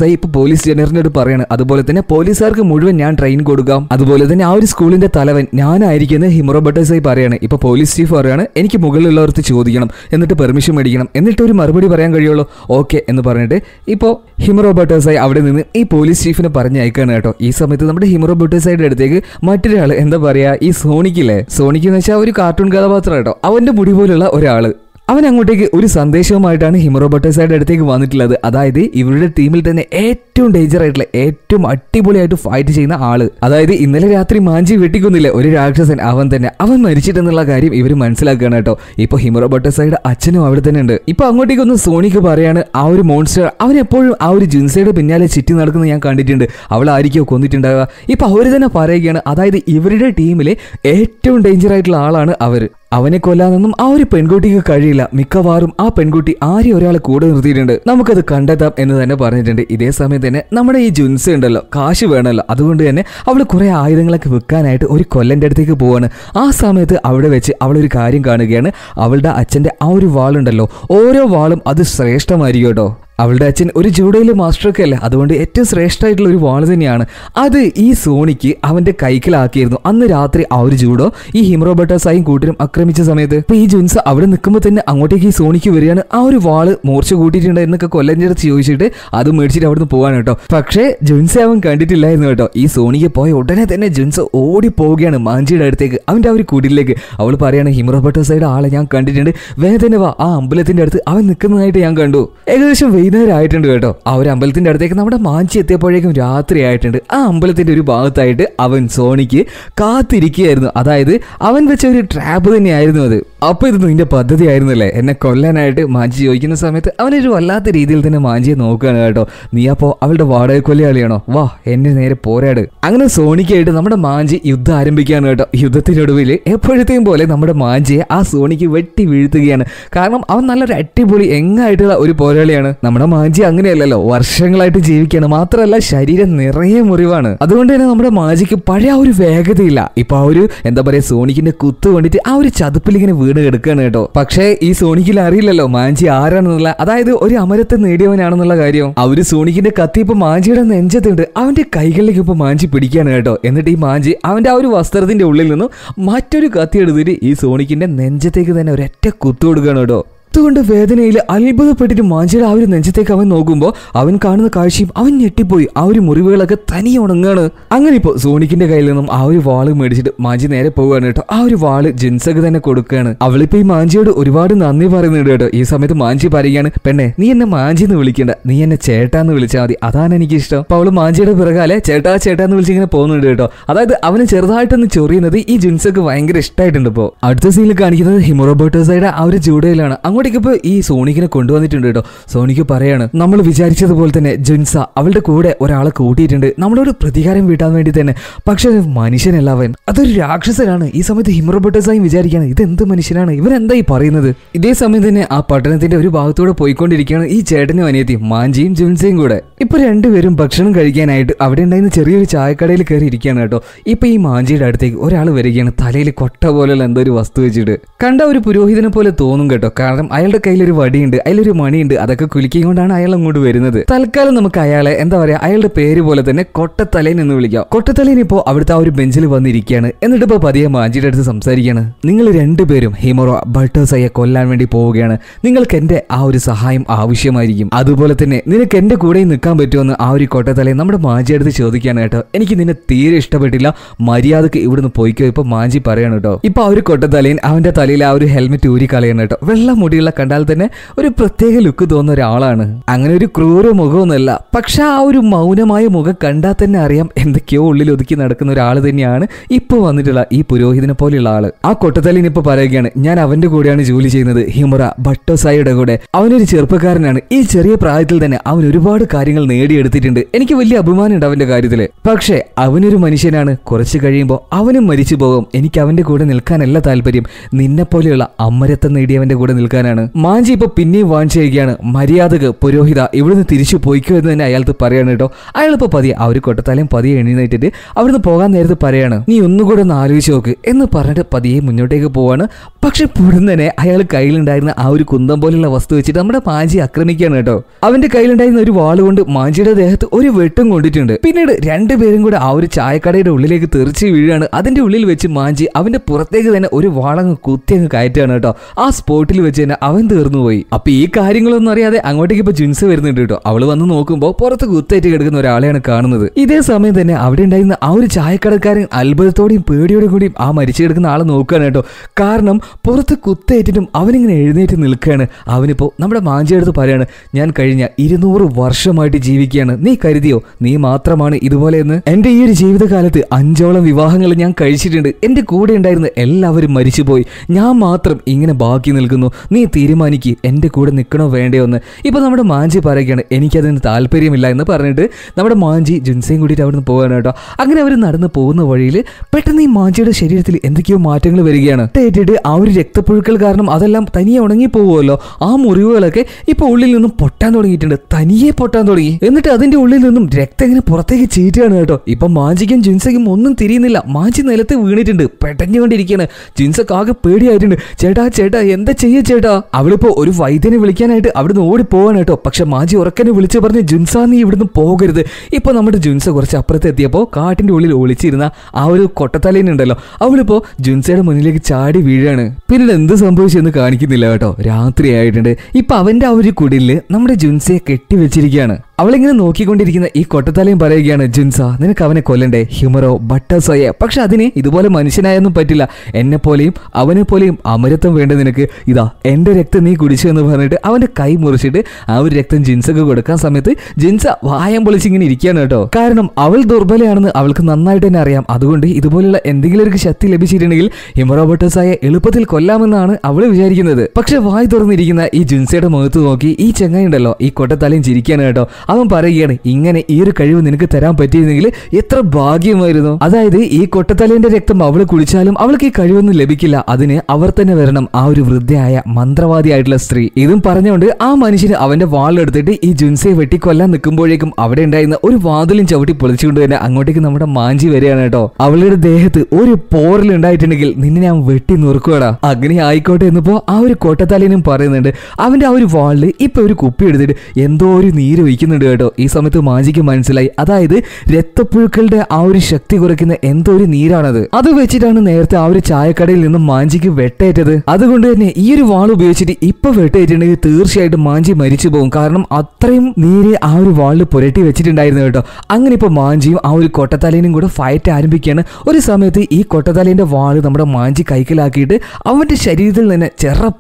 ആയി ഇപ്പൊ പോലീസ് ജനറലിനോട് പറയാണ് അതുപോലെ തന്നെ പോലീസുകാർക്ക് മുഴുവൻ ഞാൻ ട്രെയിൻ കൊടുക്കാം അതുപോലെ തന്നെ ആ ഒരു സ്കൂളിന്റെ തലവൻ ഞാനായിരിക്കുമെന്ന് ആയി പറയാണ് ഇപ്പൊ പോലീസ് ചീഫ് പറയാണ് എനിക്ക് മുകളിലുള്ളവർക്ക് ചോദിക്കണം എന്നിട്ട് പെർമിഷൻ മേടിക്കണം എന്നിട്ട് ഒരു മറുപടി പറയാൻ കഴിയുള്ളൂ ഓക്കെ ഓക്കെ എന്ന് പറഞ്ഞിട്ട് ഇപ്പോൾ ഹിമറോ ബട്ടേഴ്സായി അവിടെ നിന്ന് ഈ പോലീസ് ചീഫിനെ അയക്കാണ് കേട്ടോ ഈ സമയത്ത് നമ്മുടെ ഹിമറോ ബട്ടേഴ്സായിട്ട് അടുത്തേക്ക് മറ്റൊരാൾ എന്താ പറയുക ഈ സോണിക്കില്ലേ സോണിക്ക് എന്ന് വെച്ചാൽ ഒരു കാർട്ടൂൺ കഥാപാത്രം കേട്ടോ അവൻ്റെ മുടി പോലുള്ള ഒരാൾ അവൻ അങ്ങോട്ടേക്ക് ഒരു സന്ദേശവുമായിട്ടാണ് ഹിമറോ ബട്ടേഴ്സയുടെ അടുത്തേക്ക് വന്നിട്ടുള്ളത് അതായത് ഇവരുടെ ടീമിൽ തന്നെ ഏറ്റവും ഡേഞ്ചർ ആയിട്ടുള്ള ഏറ്റവും അടിപൊളിയായിട്ട് ഫൈറ്റ് ചെയ്യുന്ന ആള് അതായത് ഇന്നലെ രാത്രി മാഞ്ചി വെട്ടിക്കുന്നില്ല ഒരു രാക്ഷസൻ അവൻ തന്നെ അവൻ മരിച്ചിട്ടെന്നുള്ള കാര്യം ഇവർ മനസ്സിലാക്കുകയാണ് കേട്ടോ ഇപ്പൊ ഹിമറോ ബട്ടേഴ്സയുടെ അച്ഛനും അവിടെ തന്നെ ഉണ്ട് ഇപ്പൊ അങ്ങോട്ടേക്ക് ഒന്ന് സോണിക്ക് പറയാണ് ആ ഒരു മോൺസ്റ്റർ അവൻ എപ്പോഴും ആ ഒരു ജിൻസയുടെ പിന്നാലെ ചുറ്റി നടക്കുന്നത് ഞാൻ കണ്ടിട്ടുണ്ട് അവളായിരിക്കും കൊന്നിട്ടുണ്ടാവുക ഇപ്പൊ അവർ തന്നെ പറയുകയാണ് അതായത് ഇവരുടെ ടീമിലെ ഏറ്റവും ഡേഞ്ചർ ആയിട്ടുള്ള ആളാണ് അവർ അവനെ കൊല്ലാനൊന്നും ആ ഒരു പെൺകുട്ടിക്ക് കഴിയില്ല മിക്കവാറും ആ പെൺകുട്ടി ആരെയും ഒരാളെ കൂടെ നിർത്തിയിട്ടുണ്ട് നമുക്കത് കണ്ടെത്താം എന്ന് തന്നെ പറഞ്ഞിട്ടുണ്ട് ഇതേ സമയം തന്നെ നമ്മുടെ ഈ ജുൻസ് ഉണ്ടല്ലോ കാശ് വേണമല്ലോ അതുകൊണ്ട് തന്നെ അവൾ കുറേ ആയുധങ്ങളൊക്കെ വിൽക്കാനായിട്ട് ഒരു കൊല്ലൻ്റെ അടുത്തേക്ക് പോവാണ് ആ സമയത്ത് അവിടെ വെച്ച് അവൾ ഒരു കാര്യം കാണുകയാണ് അവളുടെ അച്ഛൻ്റെ ആ ഒരു വാളുണ്ടല്ലോ ഓരോ വാളും അത് ശ്രേഷ്ഠമായിരിക്കും കേട്ടോ അവളുടെ അച്ഛൻ ഒരു ജൂഡോയിലെ മാസ്റ്ററൊക്കെ അല്ലേ അതുകൊണ്ട് ഏറ്റവും ശ്രേഷ്ഠമായിട്ടുള്ള ഒരു വാൾ തന്നെയാണ് അത് ഈ സോണിക്ക് അവൻ്റെ കൈക്കലാക്കിയിരുന്നു അന്ന് രാത്രി ആ ഒരു ജൂഡോ ഈ ഹിമറോബർട്ടസായും കൂട്ടരും ആക്രമിച്ച സമയത്ത് അപ്പോൾ ഈ ജുൻസ് അവിടെ നിൽക്കുമ്പോൾ തന്നെ അങ്ങോട്ടേക്ക് ഈ സോണിക്ക് വരികയാണ് ആ ഒരു വാള് മൂർച്ച കൂട്ടിയിട്ടുണ്ടായിരുന്നൊക്കെ കൊല്ലഞ്ചടച്ച് ചോദിച്ചിട്ട് അത് മേടിച്ചിട്ട് അവിടുന്ന് പോകാൻ കേട്ടോ പക്ഷേ ജുൻസെ അവൻ കണ്ടിട്ടില്ലായിരുന്നു കേട്ടോ ഈ സോണിക്ക് പോയ ഉടനെ തന്നെ ജുൻസ് ഓടി പോവുകയാണ് മാഞ്ചിയുടെ അടുത്തേക്ക് അവൻ്റെ ആ ഒരു കുടിലേക്ക് അവൾ പറയാണ് ഹിമറോബർട്ടസായുടെ ആളെ ഞാൻ കണ്ടിട്ടുണ്ട് വേദന വാ ആ അമ്പലത്തിൻ്റെ അടുത്ത് അവൻ നിൽക്കുന്നതായിട്ട് ഞാൻ കണ്ടു ഏകദേശം വൈകുന്നേരമായിട്ടുണ്ട് കേട്ടോ ആ ഒരു അമ്പലത്തിന്റെ അടുത്തേക്ക് നമ്മുടെ മാഞ്ചി എത്തിയപ്പോഴേക്കും രാത്രിയായിട്ടുണ്ട് ആ അമ്പലത്തിന്റെ ഒരു ഭാഗത്തായിട്ട് അവൻ സോണിക്ക് കാത്തിരിക്കുകയായിരുന്നു അതായത് അവൻ വെച്ച ഒരു ട്രാപ്പ് തന്നെയായിരുന്നു അത് അപ്പോൾ ഇത് നിന്റെ പദ്ധതി ആയിരുന്നല്ലേ എന്നെ കൊല്ലാനായിട്ട് മാഞ്ചി ചോദിക്കുന്ന സമയത്ത് അവനൊരു വല്ലാത്ത രീതിയിൽ തന്നെ മാഞ്ചിയെ നോക്കുകയാണ് കേട്ടോ നീ അപ്പോൾ അവളുടെ വാടക കൊല്ലയാളിയാണോ വാ എന്നെ നേരെ പോരാട് അങ്ങനെ സോണിക്കായിട്ട് നമ്മുടെ മാഞ്ചി യുദ്ധം ആരംഭിക്കുകയാണ് കേട്ടോ യുദ്ധത്തിനൊടുവിൽ എപ്പോഴത്തെയും പോലെ നമ്മുടെ മാഞ്ചിയെ ആ സോണിക്ക് വെട്ടി വീഴ്ത്തുകയാണ് കാരണം അവൻ നല്ലൊരു അടിപൊളി എങ്ങായിട്ടുള്ള ഒരു പോരാളിയാണ് നമ്മുടെ മാഞ്ചി അങ്ങനെയല്ലല്ലോ വർഷങ്ങളായിട്ട് ജീവിക്കുകയാണ് മാത്രമല്ല ശരീരം നിറയെ മുറിവാണ് അതുകൊണ്ട് തന്നെ നമ്മുടെ മാഞ്ചിക്ക് പഴയ ആ ഒരു വേഗതയില്ല ഇപ്പൊ ആ ഒരു എന്താ പറയാ സോണിക്കിന്റെ കുത്ത് കൊണ്ടിട്ട് ആ ഒരു ചതുപ്പിൽ ഇങ്ങനെ വീട് എടുക്കുകയാണ് കേട്ടോ പക്ഷേ ഈ സോണിക്കിൽ അറിയില്ലല്ലോ മാഞ്ചി ആരാണെന്നുള്ള അതായത് ഒരു അമരത്തെ നേടിയവനാണെന്നുള്ള കാര്യം അവര് സോണിക്കിന്റെ കത്തി ഇപ്പൊ മാഞ്ചിയുടെ നെഞ്ചത്തുണ്ട് അവന്റെ കൈകളിലേക്ക് ഇപ്പൊ മാഞ്ചി പിടിക്കുകയാണ് കേട്ടോ എന്നിട്ട് ഈ മാഞ്ചി അവന്റെ ആ ഒരു വസ്ത്രത്തിന്റെ ഉള്ളിൽ നിന്നും മറ്റൊരു കത്തി എടുത്തിട്ട് ഈ സോണിക്കിന്റെ നെഞ്ചത്തേക്ക് തന്നെ ഒരൊറ്റ കുത്തു കൊടുക്കുകയാണ് കേട്ടോ ചത്തുകൊണ്ട് വേദനയിൽ അത്ഭുതപ്പെട്ടിട്ട് മഞ്ചയുടെ ആ ഒരു നെഞ്ചത്തേക്ക് അവൻ നോക്കുമ്പോൾ അവൻ കാണുന്ന കാഴ്ചയും അവൻ ഞെട്ടിപ്പോയി ആ ഒരു മുറിവുകളൊക്കെ തനി ഉണങ്ങാണ് അങ്ങനെ ഇപ്പോൾ സോണിക്കിന്റെ കയ്യിൽ നിന്നും ആ ഒരു വാള് മേടിച്ചിട്ട് മാഞ്ചി നേരെ പോവുകയാണ് കേട്ടോ ആ ഒരു വാള് ജിൻസക്ക് തന്നെ കൊടുക്കുകയാണ് അവളിപ്പോൾ ഈ മാഞ്ചിയോട് ഒരുപാട് നന്ദി പറയുന്നുണ്ട് കേട്ടോ ഈ സമയത്ത് മാഞ്ചി പറയുകയാണ് പെണ്ണെ നീ എന്നെ മാഞ്ചി എന്ന് വിളിക്കണ്ട നീ എന്നെ ചേട്ടാന്ന് വിളിച്ചാൽ മതി അതാണ് എനിക്ക് ഇഷ്ടം അപ്പൊ അവള് മാഞ്ചിയുടെ പിറകാലെ ചേട്ടാ ചേട്ടാ എന്ന് വിളിച്ച് ഇങ്ങനെ പോകുന്നുണ്ട് കേട്ടോ അതായത് അവന് ചെറുതായിട്ടൊന്ന് ചൊറിയുന്നത് ഈ ജിൻസക്ക് ഭയങ്കര ഇഷ്ടമായിട്ടുണ്ട് ഇപ്പോൾ അടുത്ത സീനിൽ കാണിക്കുന്നത് ഹിമോറോബോട്ടോസയുടെ ആ ഒരു ജൂഡയിലാണ് അങ്ങോട്ട് ഇപ്പൊ ഈ സോണിക്കിനെ കൊണ്ടുവന്നിട്ടുണ്ട് കേട്ടോ സോണിക്ക് പറയാണ് നമ്മൾ വിചാരിച്ചതുപോലെ തന്നെ ജുൻസ അവളുടെ കൂടെ ഒരാളെ കൂട്ടിയിട്ടുണ്ട് നമ്മളൊരു പ്രതികാരം വീട്ടാൻ വേണ്ടി തന്നെ പക്ഷെ മനുഷ്യനല്ല അവൻ അതൊരു രാക്ഷസനാണ് ഈ സമയത്ത് ഹിമറോബോട്ടസായും വിചാരിക്കാണ് ഇത് എന്ത് മനുഷ്യനാണ് ഇവൻ എന്താ ഈ പറയുന്നത് ഇതേ സമയം തന്നെ ആ പട്ടണത്തിന്റെ ഒരു ഭാഗത്തൂടെ പോയിക്കൊണ്ടിരിക്കുകയാണ് ഈ ചേട്ടനും അനിയത്തി മാഞ്ചിയും ജുൻസയും കൂടെ ഇപ്പൊ രണ്ടുപേരും ഭക്ഷണം കഴിക്കാനായിട്ട് അവിടെ ഉണ്ടായിരുന്ന ചെറിയൊരു ചായക്കടയിൽ കയറി ഇരിക്കുകയാണ് കേട്ടോ ഇപ്പൊ ഈ മാഞ്ചിയുടെ അടുത്തേക്ക് ഒരാൾ വരികയാണ് തലയിൽ കൊട്ട പോലെയുള്ള എന്തോ ഒരു വസ്തു വെച്ചിട്ട് കണ്ട ഒരു പുരോഹിതനെ പോലെ തോന്നും കേട്ടോ കാരണം കാരണം അയാളുടെ കയ്യിലൊരു വടിയുണ്ട് അതിലൊരു മണിയുണ്ട് അതൊക്കെ കൊണ്ടാണ് അയാൾ അങ്ങോട്ട് വരുന്നത് തൽക്കാലം നമുക്ക് അയാളെ എന്താ പറയാ അയാളുടെ പേര് പോലെ തന്നെ കൊട്ടത്തലയൻ എന്ന് വിളിക്കാം കൊട്ടത്തലയൻ ഇപ്പോ അവിടുത്തെ ആ ഒരു ബെഞ്ചിൽ വന്നിരിക്കുകയാണ് എന്നിട്ട് ഇപ്പോൾ പതിയെ മാഞ്ചിയുടെ അടുത്ത് സംസാരിക്കുകയാണ് നിങ്ങൾ രണ്ടുപേരും ഹിമോറോ ബട്ടേഴ്സയെ കൊല്ലാൻ വേണ്ടി പോവുകയാണ് നിങ്ങൾക്ക് എന്റെ ആ ഒരു സഹായം ആവശ്യമായിരിക്കും അതുപോലെ തന്നെ നിനക്ക് എന്റെ കൂടെ നിൽക്കാൻ പറ്റുമെന്ന് ആ ഒരു കോട്ടത്തലെ നമ്മുടെ മാഞ്ചിയുടെ അടുത്ത് ചോദിക്കാണ് കേട്ടോ എനിക്ക് നിന്നെ തീരെ ഇഷ്ടപ്പെട്ടില്ല മര്യാദക്ക് ഇവിടുന്ന് പോയിക്കോ ഇപ്പൊ മാഞ്ചി പറയാണ് കേട്ടോ ഇപ്പൊ ആ ഒരു കൊട്ടത്തലയൻ അവന്റെ തലയിൽ ആ ഒരു ഹെൽമെറ്റ് ഊരി കളയാണ് കേട്ടോ വെള്ളം മുടി കുട്ടികളെ കണ്ടാൽ തന്നെ ഒരു പ്രത്യേക ലുക്ക് തോന്നുന്ന ഒരാളാണ് അങ്ങനെ ഒരു ക്രൂര മുഖമൊന്നുമല്ല പക്ഷെ ആ ഒരു മൗനമായ മുഖം കണ്ടാൽ തന്നെ അറിയാം എന്തൊക്കെയോ ഉള്ളിൽ ഒതുക്കി നടക്കുന്ന ഒരാൾ തന്നെയാണ് ഇപ്പോൾ വന്നിട്ടുള്ള ഈ പുരോഹിതനെ പോലെയുള്ള ആള് ആ കൊട്ടത്തലിനിപ്പോൾ പറയുകയാണ് ഞാൻ അവന്റെ കൂടെയാണ് ജോലി ചെയ്യുന്നത് ഹിമുറ ഭട്ടോസായിയുടെ കൂടെ അവനൊരു ചെറുപ്പക്കാരനാണ് ഈ ചെറിയ പ്രായത്തിൽ തന്നെ അവൻ ഒരുപാട് കാര്യങ്ങൾ നേടിയെടുത്തിട്ടുണ്ട് എനിക്ക് വലിയ അഭിമാനമുണ്ട് അവന്റെ കാര്യത്തില് പക്ഷേ അവനൊരു മനുഷ്യനാണ് കുറച്ച് കഴിയുമ്പോൾ അവനും മരിച്ചു പോകും എനിക്ക് അവന്റെ കൂടെ നിൽക്കാനല്ല താല്പര്യം നിന്നെ പോലെയുള്ള അമരത്വം നേടിയവന്റെ കൂടെ നിൽക്കാൻ പറയാനാണ് മാഞ്ചി ഇപ്പൊ പിന്നെയും വാൺ ചെയ്യുകയാണ് പുരോഹിത ഇവിടുന്ന് തിരിച്ചു പോയിക്കോ എന്ന് തന്നെ അയാൾക്ക് പറയാണ് കേട്ടോ അയാളിപ്പോ പതിയെ ആ ഒരു കൊട്ടത്താലയും പതിയെ എഴുന്നേറ്റിട്ട് അവിടുന്ന് പോകാൻ നേരത്ത് പറയാണ് നീ ഒന്നുകൂടെ ഒന്ന് ആലോചിച്ച് നോക്ക് എന്ന് പറഞ്ഞിട്ട് പതിയെ മുന്നോട്ടേക്ക് പോവാണ് പക്ഷെ പൊടുന്ന തന്നെ അയാൾ കയ്യിലുണ്ടായിരുന്ന ആ ഒരു കുന്തം പോലുള്ള വസ്തു വെച്ചിട്ട് നമ്മുടെ മാഞ്ചി ആക്രമിക്കുകയാണ് കേട്ടോ അവന്റെ കയ്യിലുണ്ടായിരുന്ന ഒരു വാള് കൊണ്ട് മാഞ്ചിയുടെ ദേഹത്ത് ഒരു വെട്ടും കൊണ്ടിട്ടുണ്ട് പിന്നീട് രണ്ടുപേരും കൂടെ ആ ഒരു ചായക്കടയുടെ ഉള്ളിലേക്ക് തെറിച്ച് വീഴാണ് അതിന്റെ ഉള്ളിൽ വെച്ച് മാഞ്ചി അവന്റെ പുറത്തേക്ക് തന്നെ ഒരു വാളങ്ങ് കുത്തി അങ്ങ് കയറ്റുകയാണ് കേട്ടോ ആ സ്പോട്ടിൽ വെച്ച് തന്നെ അവൻ തീർന്നു പോയി അപ്പൊ ഈ കാര്യങ്ങളൊന്നും അറിയാതെ അങ്ങോട്ടേക്ക് ഇപ്പൊ ജിൻസ് വരുന്നുണ്ട് കേട്ടോ അവള് വന്ന് നോക്കുമ്പോൾ പുറത്ത് കുത്തേറ്റ് കിടക്കുന്ന ഒരാളെയാണ് കാണുന്നത് ഇതേ സമയം തന്നെ അവിടെ ഉണ്ടായിരുന്ന ആ ഒരു ചായക്കടക്കാരൻ അത്ഭുതത്തോടെയും പേടിയോടും കൂടിയും ആ മരിച്ചു കിടക്കുന്ന ആളെ നോക്കുകയാണ് കേട്ടോ കാരണം പുറത്ത് കുത്തേറ്റിട്ടും അവനിങ്ങനെ എഴുന്നേറ്റ് നിൽക്കുകയാണ് അവനിപ്പോ നമ്മുടെ മാഞ്ചിയെടുത്ത് പറയാണ് ഞാൻ കഴിഞ്ഞ ഇരുന്നൂറ് വർഷമായിട്ട് ജീവിക്കുകയാണ് നീ കരുതിയോ നീ മാത്രമാണ് ഇതുപോലെയെന്ന് എൻ്റെ ഈ ഒരു ജീവിതകാലത്ത് അഞ്ചോളം വിവാഹങ്ങൾ ഞാൻ കഴിച്ചിട്ടുണ്ട് എൻ്റെ കൂടെ ഉണ്ടായിരുന്ന എല്ലാവരും മരിച്ചുപോയി ഞാൻ മാത്രം ഇങ്ങനെ ബാക്കി നിൽക്കുന്നു നീ തീരുമാനിക്കുക എൻ്റെ കൂടെ നിൽക്കണോ വേണ്ടയോ എന്ന് ഇപ്പോൾ നമ്മുടെ മാഞ്ചി പറയുകയാണ് എനിക്കതിന് താല്പര്യമില്ല എന്ന് പറഞ്ഞിട്ട് നമ്മുടെ മാഞ്ചി ജുൻസയും കൂടിയിട്ട് അവിടെ നിന്ന് പോകാണ് കേട്ടോ അങ്ങനെ അവർ നടന്ന് പോകുന്ന വഴിയിൽ പെട്ടെന്ന് ഈ മാഞ്ചിയുടെ ശരീരത്തിൽ എന്തൊക്കെയോ മാറ്റങ്ങൾ വരികയാണ് ഏറ്റിട്ട് ആ ഒരു രക്തപ്പുഴുക്കൾ കാരണം അതെല്ലാം തനിയെ ഉണങ്ങി പോകുമല്ലോ ആ മുറിവുകളൊക്കെ ഇപ്പോൾ ഉള്ളിൽ നിന്നും പൊട്ടാൻ തുടങ്ങിയിട്ടുണ്ട് തനിയെ പൊട്ടാൻ തുടങ്ങി എന്നിട്ട് അതിൻ്റെ ഉള്ളിൽ നിന്നും രക്തം ഇങ്ങനെ പുറത്തേക്ക് ചീറ്റുകയാണ് കേട്ടോ ഇപ്പം മാഞ്ചിക്കും ജിൻസയ്ക്കും ഒന്നും തിരിയുന്നില്ല മാഞ്ചി നിലത്ത് വീണിട്ടുണ്ട് പെട്ടഞ്ഞുകൊണ്ടിരിക്കുകയാണ് ജിൻസക്ക് ആകെ പേടിയായിട്ടുണ്ട് ചേട്ടാ ചേട്ടാ എന്താ ചെയ്യുക ചേട്ടാ അവളിപ്പോ ഒരു വൈദ്യനെ വിളിക്കാനായിട്ട് അവിടുന്ന് ഓടി പോവാണ് കേട്ടോ പക്ഷെ മാജി ഉറക്കനെ വിളിച്ചു പറഞ്ഞ് ജുൻസ നീ ഇവിടുന്ന് പോകരുത് ഇപ്പൊ നമ്മുടെ ജുൻസ കുറച്ച് അപ്പുറത്തെത്തിയപ്പോ കാട്ടിന്റെ ഉള്ളിൽ ഒളിച്ചിരുന്ന ആ ഒരു കൊട്ടത്തലേനുണ്ടല്ലോ അവളിപ്പോ ജുൻസയുടെ മുന്നിലേക്ക് ചാടി വീഴാണ് പിന്നീട് എന്ത് സംഭവിച്ചെന്ന് കാണിക്കുന്നില്ല കേട്ടോ രാത്രിയായിട്ടുണ്ട് ഇപ്പൊ അവന്റെ ആ ഒരു കുടിലിൽ നമ്മുടെ ജുൻസയെ കെട്ടിവെച്ചിരിക്കുകയാണ് അവളിങ്ങനെ നോക്കിക്കൊണ്ടിരിക്കുന്ന ഈ കൊട്ടത്താലയും പറയുകയാണ് ജുൻസ നിനക്ക് അവനെ കൊല്ലണ്ടേ ഹ്യൂമറോ ബട്ടസോയോ പക്ഷെ അതിന് ഇതുപോലെ മനുഷ്യനായൊന്നും പറ്റില്ല എന്നെ പോലെയും അവനെ പോലെയും അമരത്വം വേണ്ട നിനക്ക് ഇതാ എൻ്റെ രക്തം നീ കുടിച്ചു എന്ന് പറഞ്ഞിട്ട് അവന്റെ കൈ മുറിച്ചിട്ട് ആ ഒരു രക്തം ജിൻസക്ക് കൊടുക്കാൻ സമയത്ത് ജിൻസ വായം പൊളിച്ചിങ്ങനെ ഇരിക്കുകയാണ് കേട്ടോ കാരണം അവൾ ദുർബലയാണെന്ന് അവൾക്ക് നന്നായിട്ട് തന്നെ അറിയാം അതുകൊണ്ട് ഇതുപോലുള്ള എന്തെങ്കിലും ഒരു ശക്തി ലഭിച്ചിട്ടുണ്ടെങ്കിൽ ഹ്യൂമറോ ബട്ടസായ എളുപ്പത്തിൽ കൊല്ലാമെന്നാണ് അവൾ വിചാരിക്കുന്നത് പക്ഷെ വായി തുറന്നിരിക്കുന്ന ഈ ജിൻസയുടെ മുഖത്ത് നോക്കി ഈ ചെങ്ങായി ഉണ്ടല്ലോ ഈ കൊട്ടത്താലയും ചിരിക്കുകയാണ് കേട്ടോ അവൻ പറയുകയാണ് ഇങ്ങനെ ഈ ഒരു കഴിവ് നിനക്ക് തരാൻ പറ്റിയിരുന്നെങ്കിൽ എത്ര ഭാഗ്യമായിരുന്നു അതായത് ഈ കൊട്ടത്തലേന്റെ രക്തം അവൾ കുടിച്ചാലും അവൾക്ക് ഈ കഴിവൊന്നും ലഭിക്കില്ല അതിന് അവർ തന്നെ വരണം ആ ഒരു വൃദ്ധയായ മന്ത്രവാദിയായിട്ടുള്ള സ്ത്രീ ഇതും പറഞ്ഞുകൊണ്ട് ആ മനുഷ്യന് അവന്റെ വാളെടുത്തിട്ട് ഈ ജുൻസയെ വെട്ടിക്കൊല്ലാൻ നിൽക്കുമ്പോഴേക്കും അവിടെ ഉണ്ടായിരുന്ന ഒരു വാതിലും ചവിട്ടി പൊളിച്ചുകൊണ്ട് തന്നെ അങ്ങോട്ടേക്ക് നമ്മുടെ മാഞ്ചി വരികയാണ് കേട്ടോ അവളുടെ ദേഹത്ത് ഒരു പോറൽ ഉണ്ടായിട്ടുണ്ടെങ്കിൽ നിന്നെ ഞാൻ വെട്ടി നുറുക്കുവാടാ അങ്ങനെ ആയിക്കോട്ടെ എന്നിപ്പോ ആ ഒരു കൊട്ടത്തലേനും പറയുന്നുണ്ട് അവന്റെ ആ ഒരു വാളില് ഇപ്പൊ ഒരു കുപ്പി എടുത്തിട്ട് എന്തോ ഒരു നീര് ഒഴിക്കുന്നുണ്ട് പറയുന്നുണ്ട് കേട്ടോ ഈ സമയത്ത് മാജിക്ക് മനസ്സിലായി അതായത് രക്തപ്പുഴുക്കളുടെ ആ ഒരു ശക്തി കുറയ്ക്കുന്ന എന്തോ ഒരു നീരാണത് അത് വെച്ചിട്ടാണ് നേരത്തെ ആ ഒരു ചായക്കടയിൽ നിന്നും മാഞ്ചിക്ക് വെട്ടേറ്റത് അതുകൊണ്ട് തന്നെ ഈ ഒരു വാൾ ഉപയോഗിച്ചിട്ട് ഇപ്പൊ വെട്ടേറ്റുണ്ടെങ്കിൽ തീർച്ചയായിട്ടും മാഞ്ചി മരിച്ചു പോകും കാരണം അത്രയും നീര് ആ ഒരു വാളിൽ പുരട്ടി വെച്ചിട്ടുണ്ടായിരുന്നു കേട്ടോ അങ്ങനെ ഇപ്പോൾ മാഞ്ചിയും ആ ഒരു കൊട്ടത്തലേനും കൂടെ ഫൈറ്റ് ആരംഭിക്കുകയാണ് ഒരു സമയത്ത് ഈ കൊട്ടത്തലേന്റെ വാള് നമ്മുടെ മാഞ്ചി കൈക്കലാക്കിയിട്ട് അവന്റെ ശരീരത്തിൽ നിന്ന്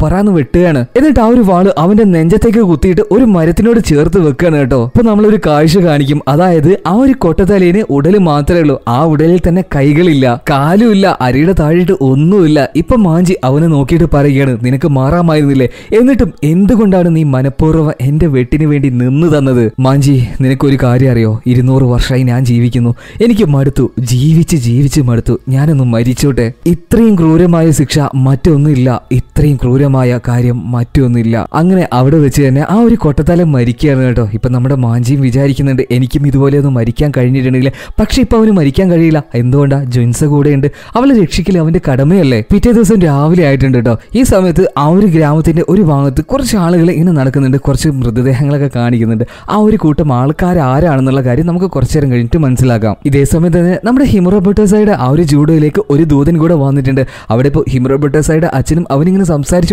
പറന്ന് വെട്ടുകയാണ് എന്നിട്ട് ആ ഒരു വാള് അവന്റെ നെഞ്ചത്തേക്ക് കുത്തിയിട്ട് ഒരു മരത്തിനോട് ചേർത്ത് വെക്കുകയാണ് കേട്ടോ ഇപ്പൊ നമ്മളൊരു കാഴ്ച കാണിക്കും അതായത് ആ ഒരു കൊട്ടത്തലേന് ഉടല് മാത്രമേ ഉള്ളൂ ആ ഉടലിൽ തന്നെ കൈകളില്ല കാലുമില്ല അരിയുടെ താഴെയിട്ട് ഒന്നുമില്ല ഇപ്പൊ മാഞ്ചി അവനെ നോക്കിയിട്ട് പറയുകയാണ് നിനക്ക് മാറാമായിരുന്നില്ലേ എന്നിട്ടും എന്തുകൊണ്ടാണ് നീ മനഃപൂർവ്വം എന്റെ വെട്ടിന് വേണ്ടി നിന്ന് തന്നത് മാഞ്ചി നിനക്കൊരു കാര്യം അറിയോ ഇരുന്നൂറ് വർഷമായി ഞാൻ ജീവിക്കുന്നു എനിക്ക് മടുത്തു ജീവിച്ച് ജീവിച്ച് മടുത്തു ഞാനൊന്ന് മരിച്ചോട്ടെ ഇത്രയും ക്രൂരമായ ശിക്ഷ മറ്റൊന്നുമില്ല ഇത്രയും ക്രൂരമായ കാര്യം മറ്റൊന്നുമില്ല അങ്ങനെ അവിടെ വെച്ച് തന്നെ ആ ഒരു കൊട്ടത്തലം മരിക്കുകയാണ് കേട്ടോ ഇപ്പൊ നമ്മുടെ നമ്മുടെ മാഞ്ചിയും വിചാരിക്കുന്നുണ്ട് എനിക്കും ഇതുപോലെ ഒന്ന് മരിക്കാൻ കഴിഞ്ഞിട്ടുണ്ടെങ്കിൽ പക്ഷെ ഇപ്പം അവന് മരിക്കാൻ കഴിയില്ല എന്തുകൊണ്ടാ ജുൻസ കൂടെയുണ്ട് അവളെ രക്ഷിക്കൽ അവന്റെ കടമയല്ലേ പിറ്റേ ദിവസം രാവിലെ ആയിട്ടുണ്ട് കേട്ടോ ഈ സമയത്ത് ആ ഒരു ഗ്രാമത്തിന്റെ ഒരു ഭാഗത്ത് കുറച്ച് ആളുകൾ ഇങ്ങനെ നടക്കുന്നുണ്ട് കുറച്ച് മൃതദേഹങ്ങളൊക്കെ കാണിക്കുന്നുണ്ട് ആ ഒരു കൂട്ടം ആൾക്കാർ ആരാണെന്നുള്ള കാര്യം നമുക്ക് കുറച്ചു നേരം കഴിഞ്ഞിട്ട് മനസ്സിലാക്കാം ഇതേ സമയത്ത് തന്നെ നമ്മുടെ ഹിമറോബർട്ടേഴ്സയുടെ ആ ഒരു ജൂഡോയിലേക്ക് ഒരു ദൂതൻ കൂടെ വന്നിട്ടുണ്ട് അവിടെ ഇപ്പോൾ ഹിമറോബർട്ടേഴ്സയുടെ അച്ഛനും അവനിങ്ങനെ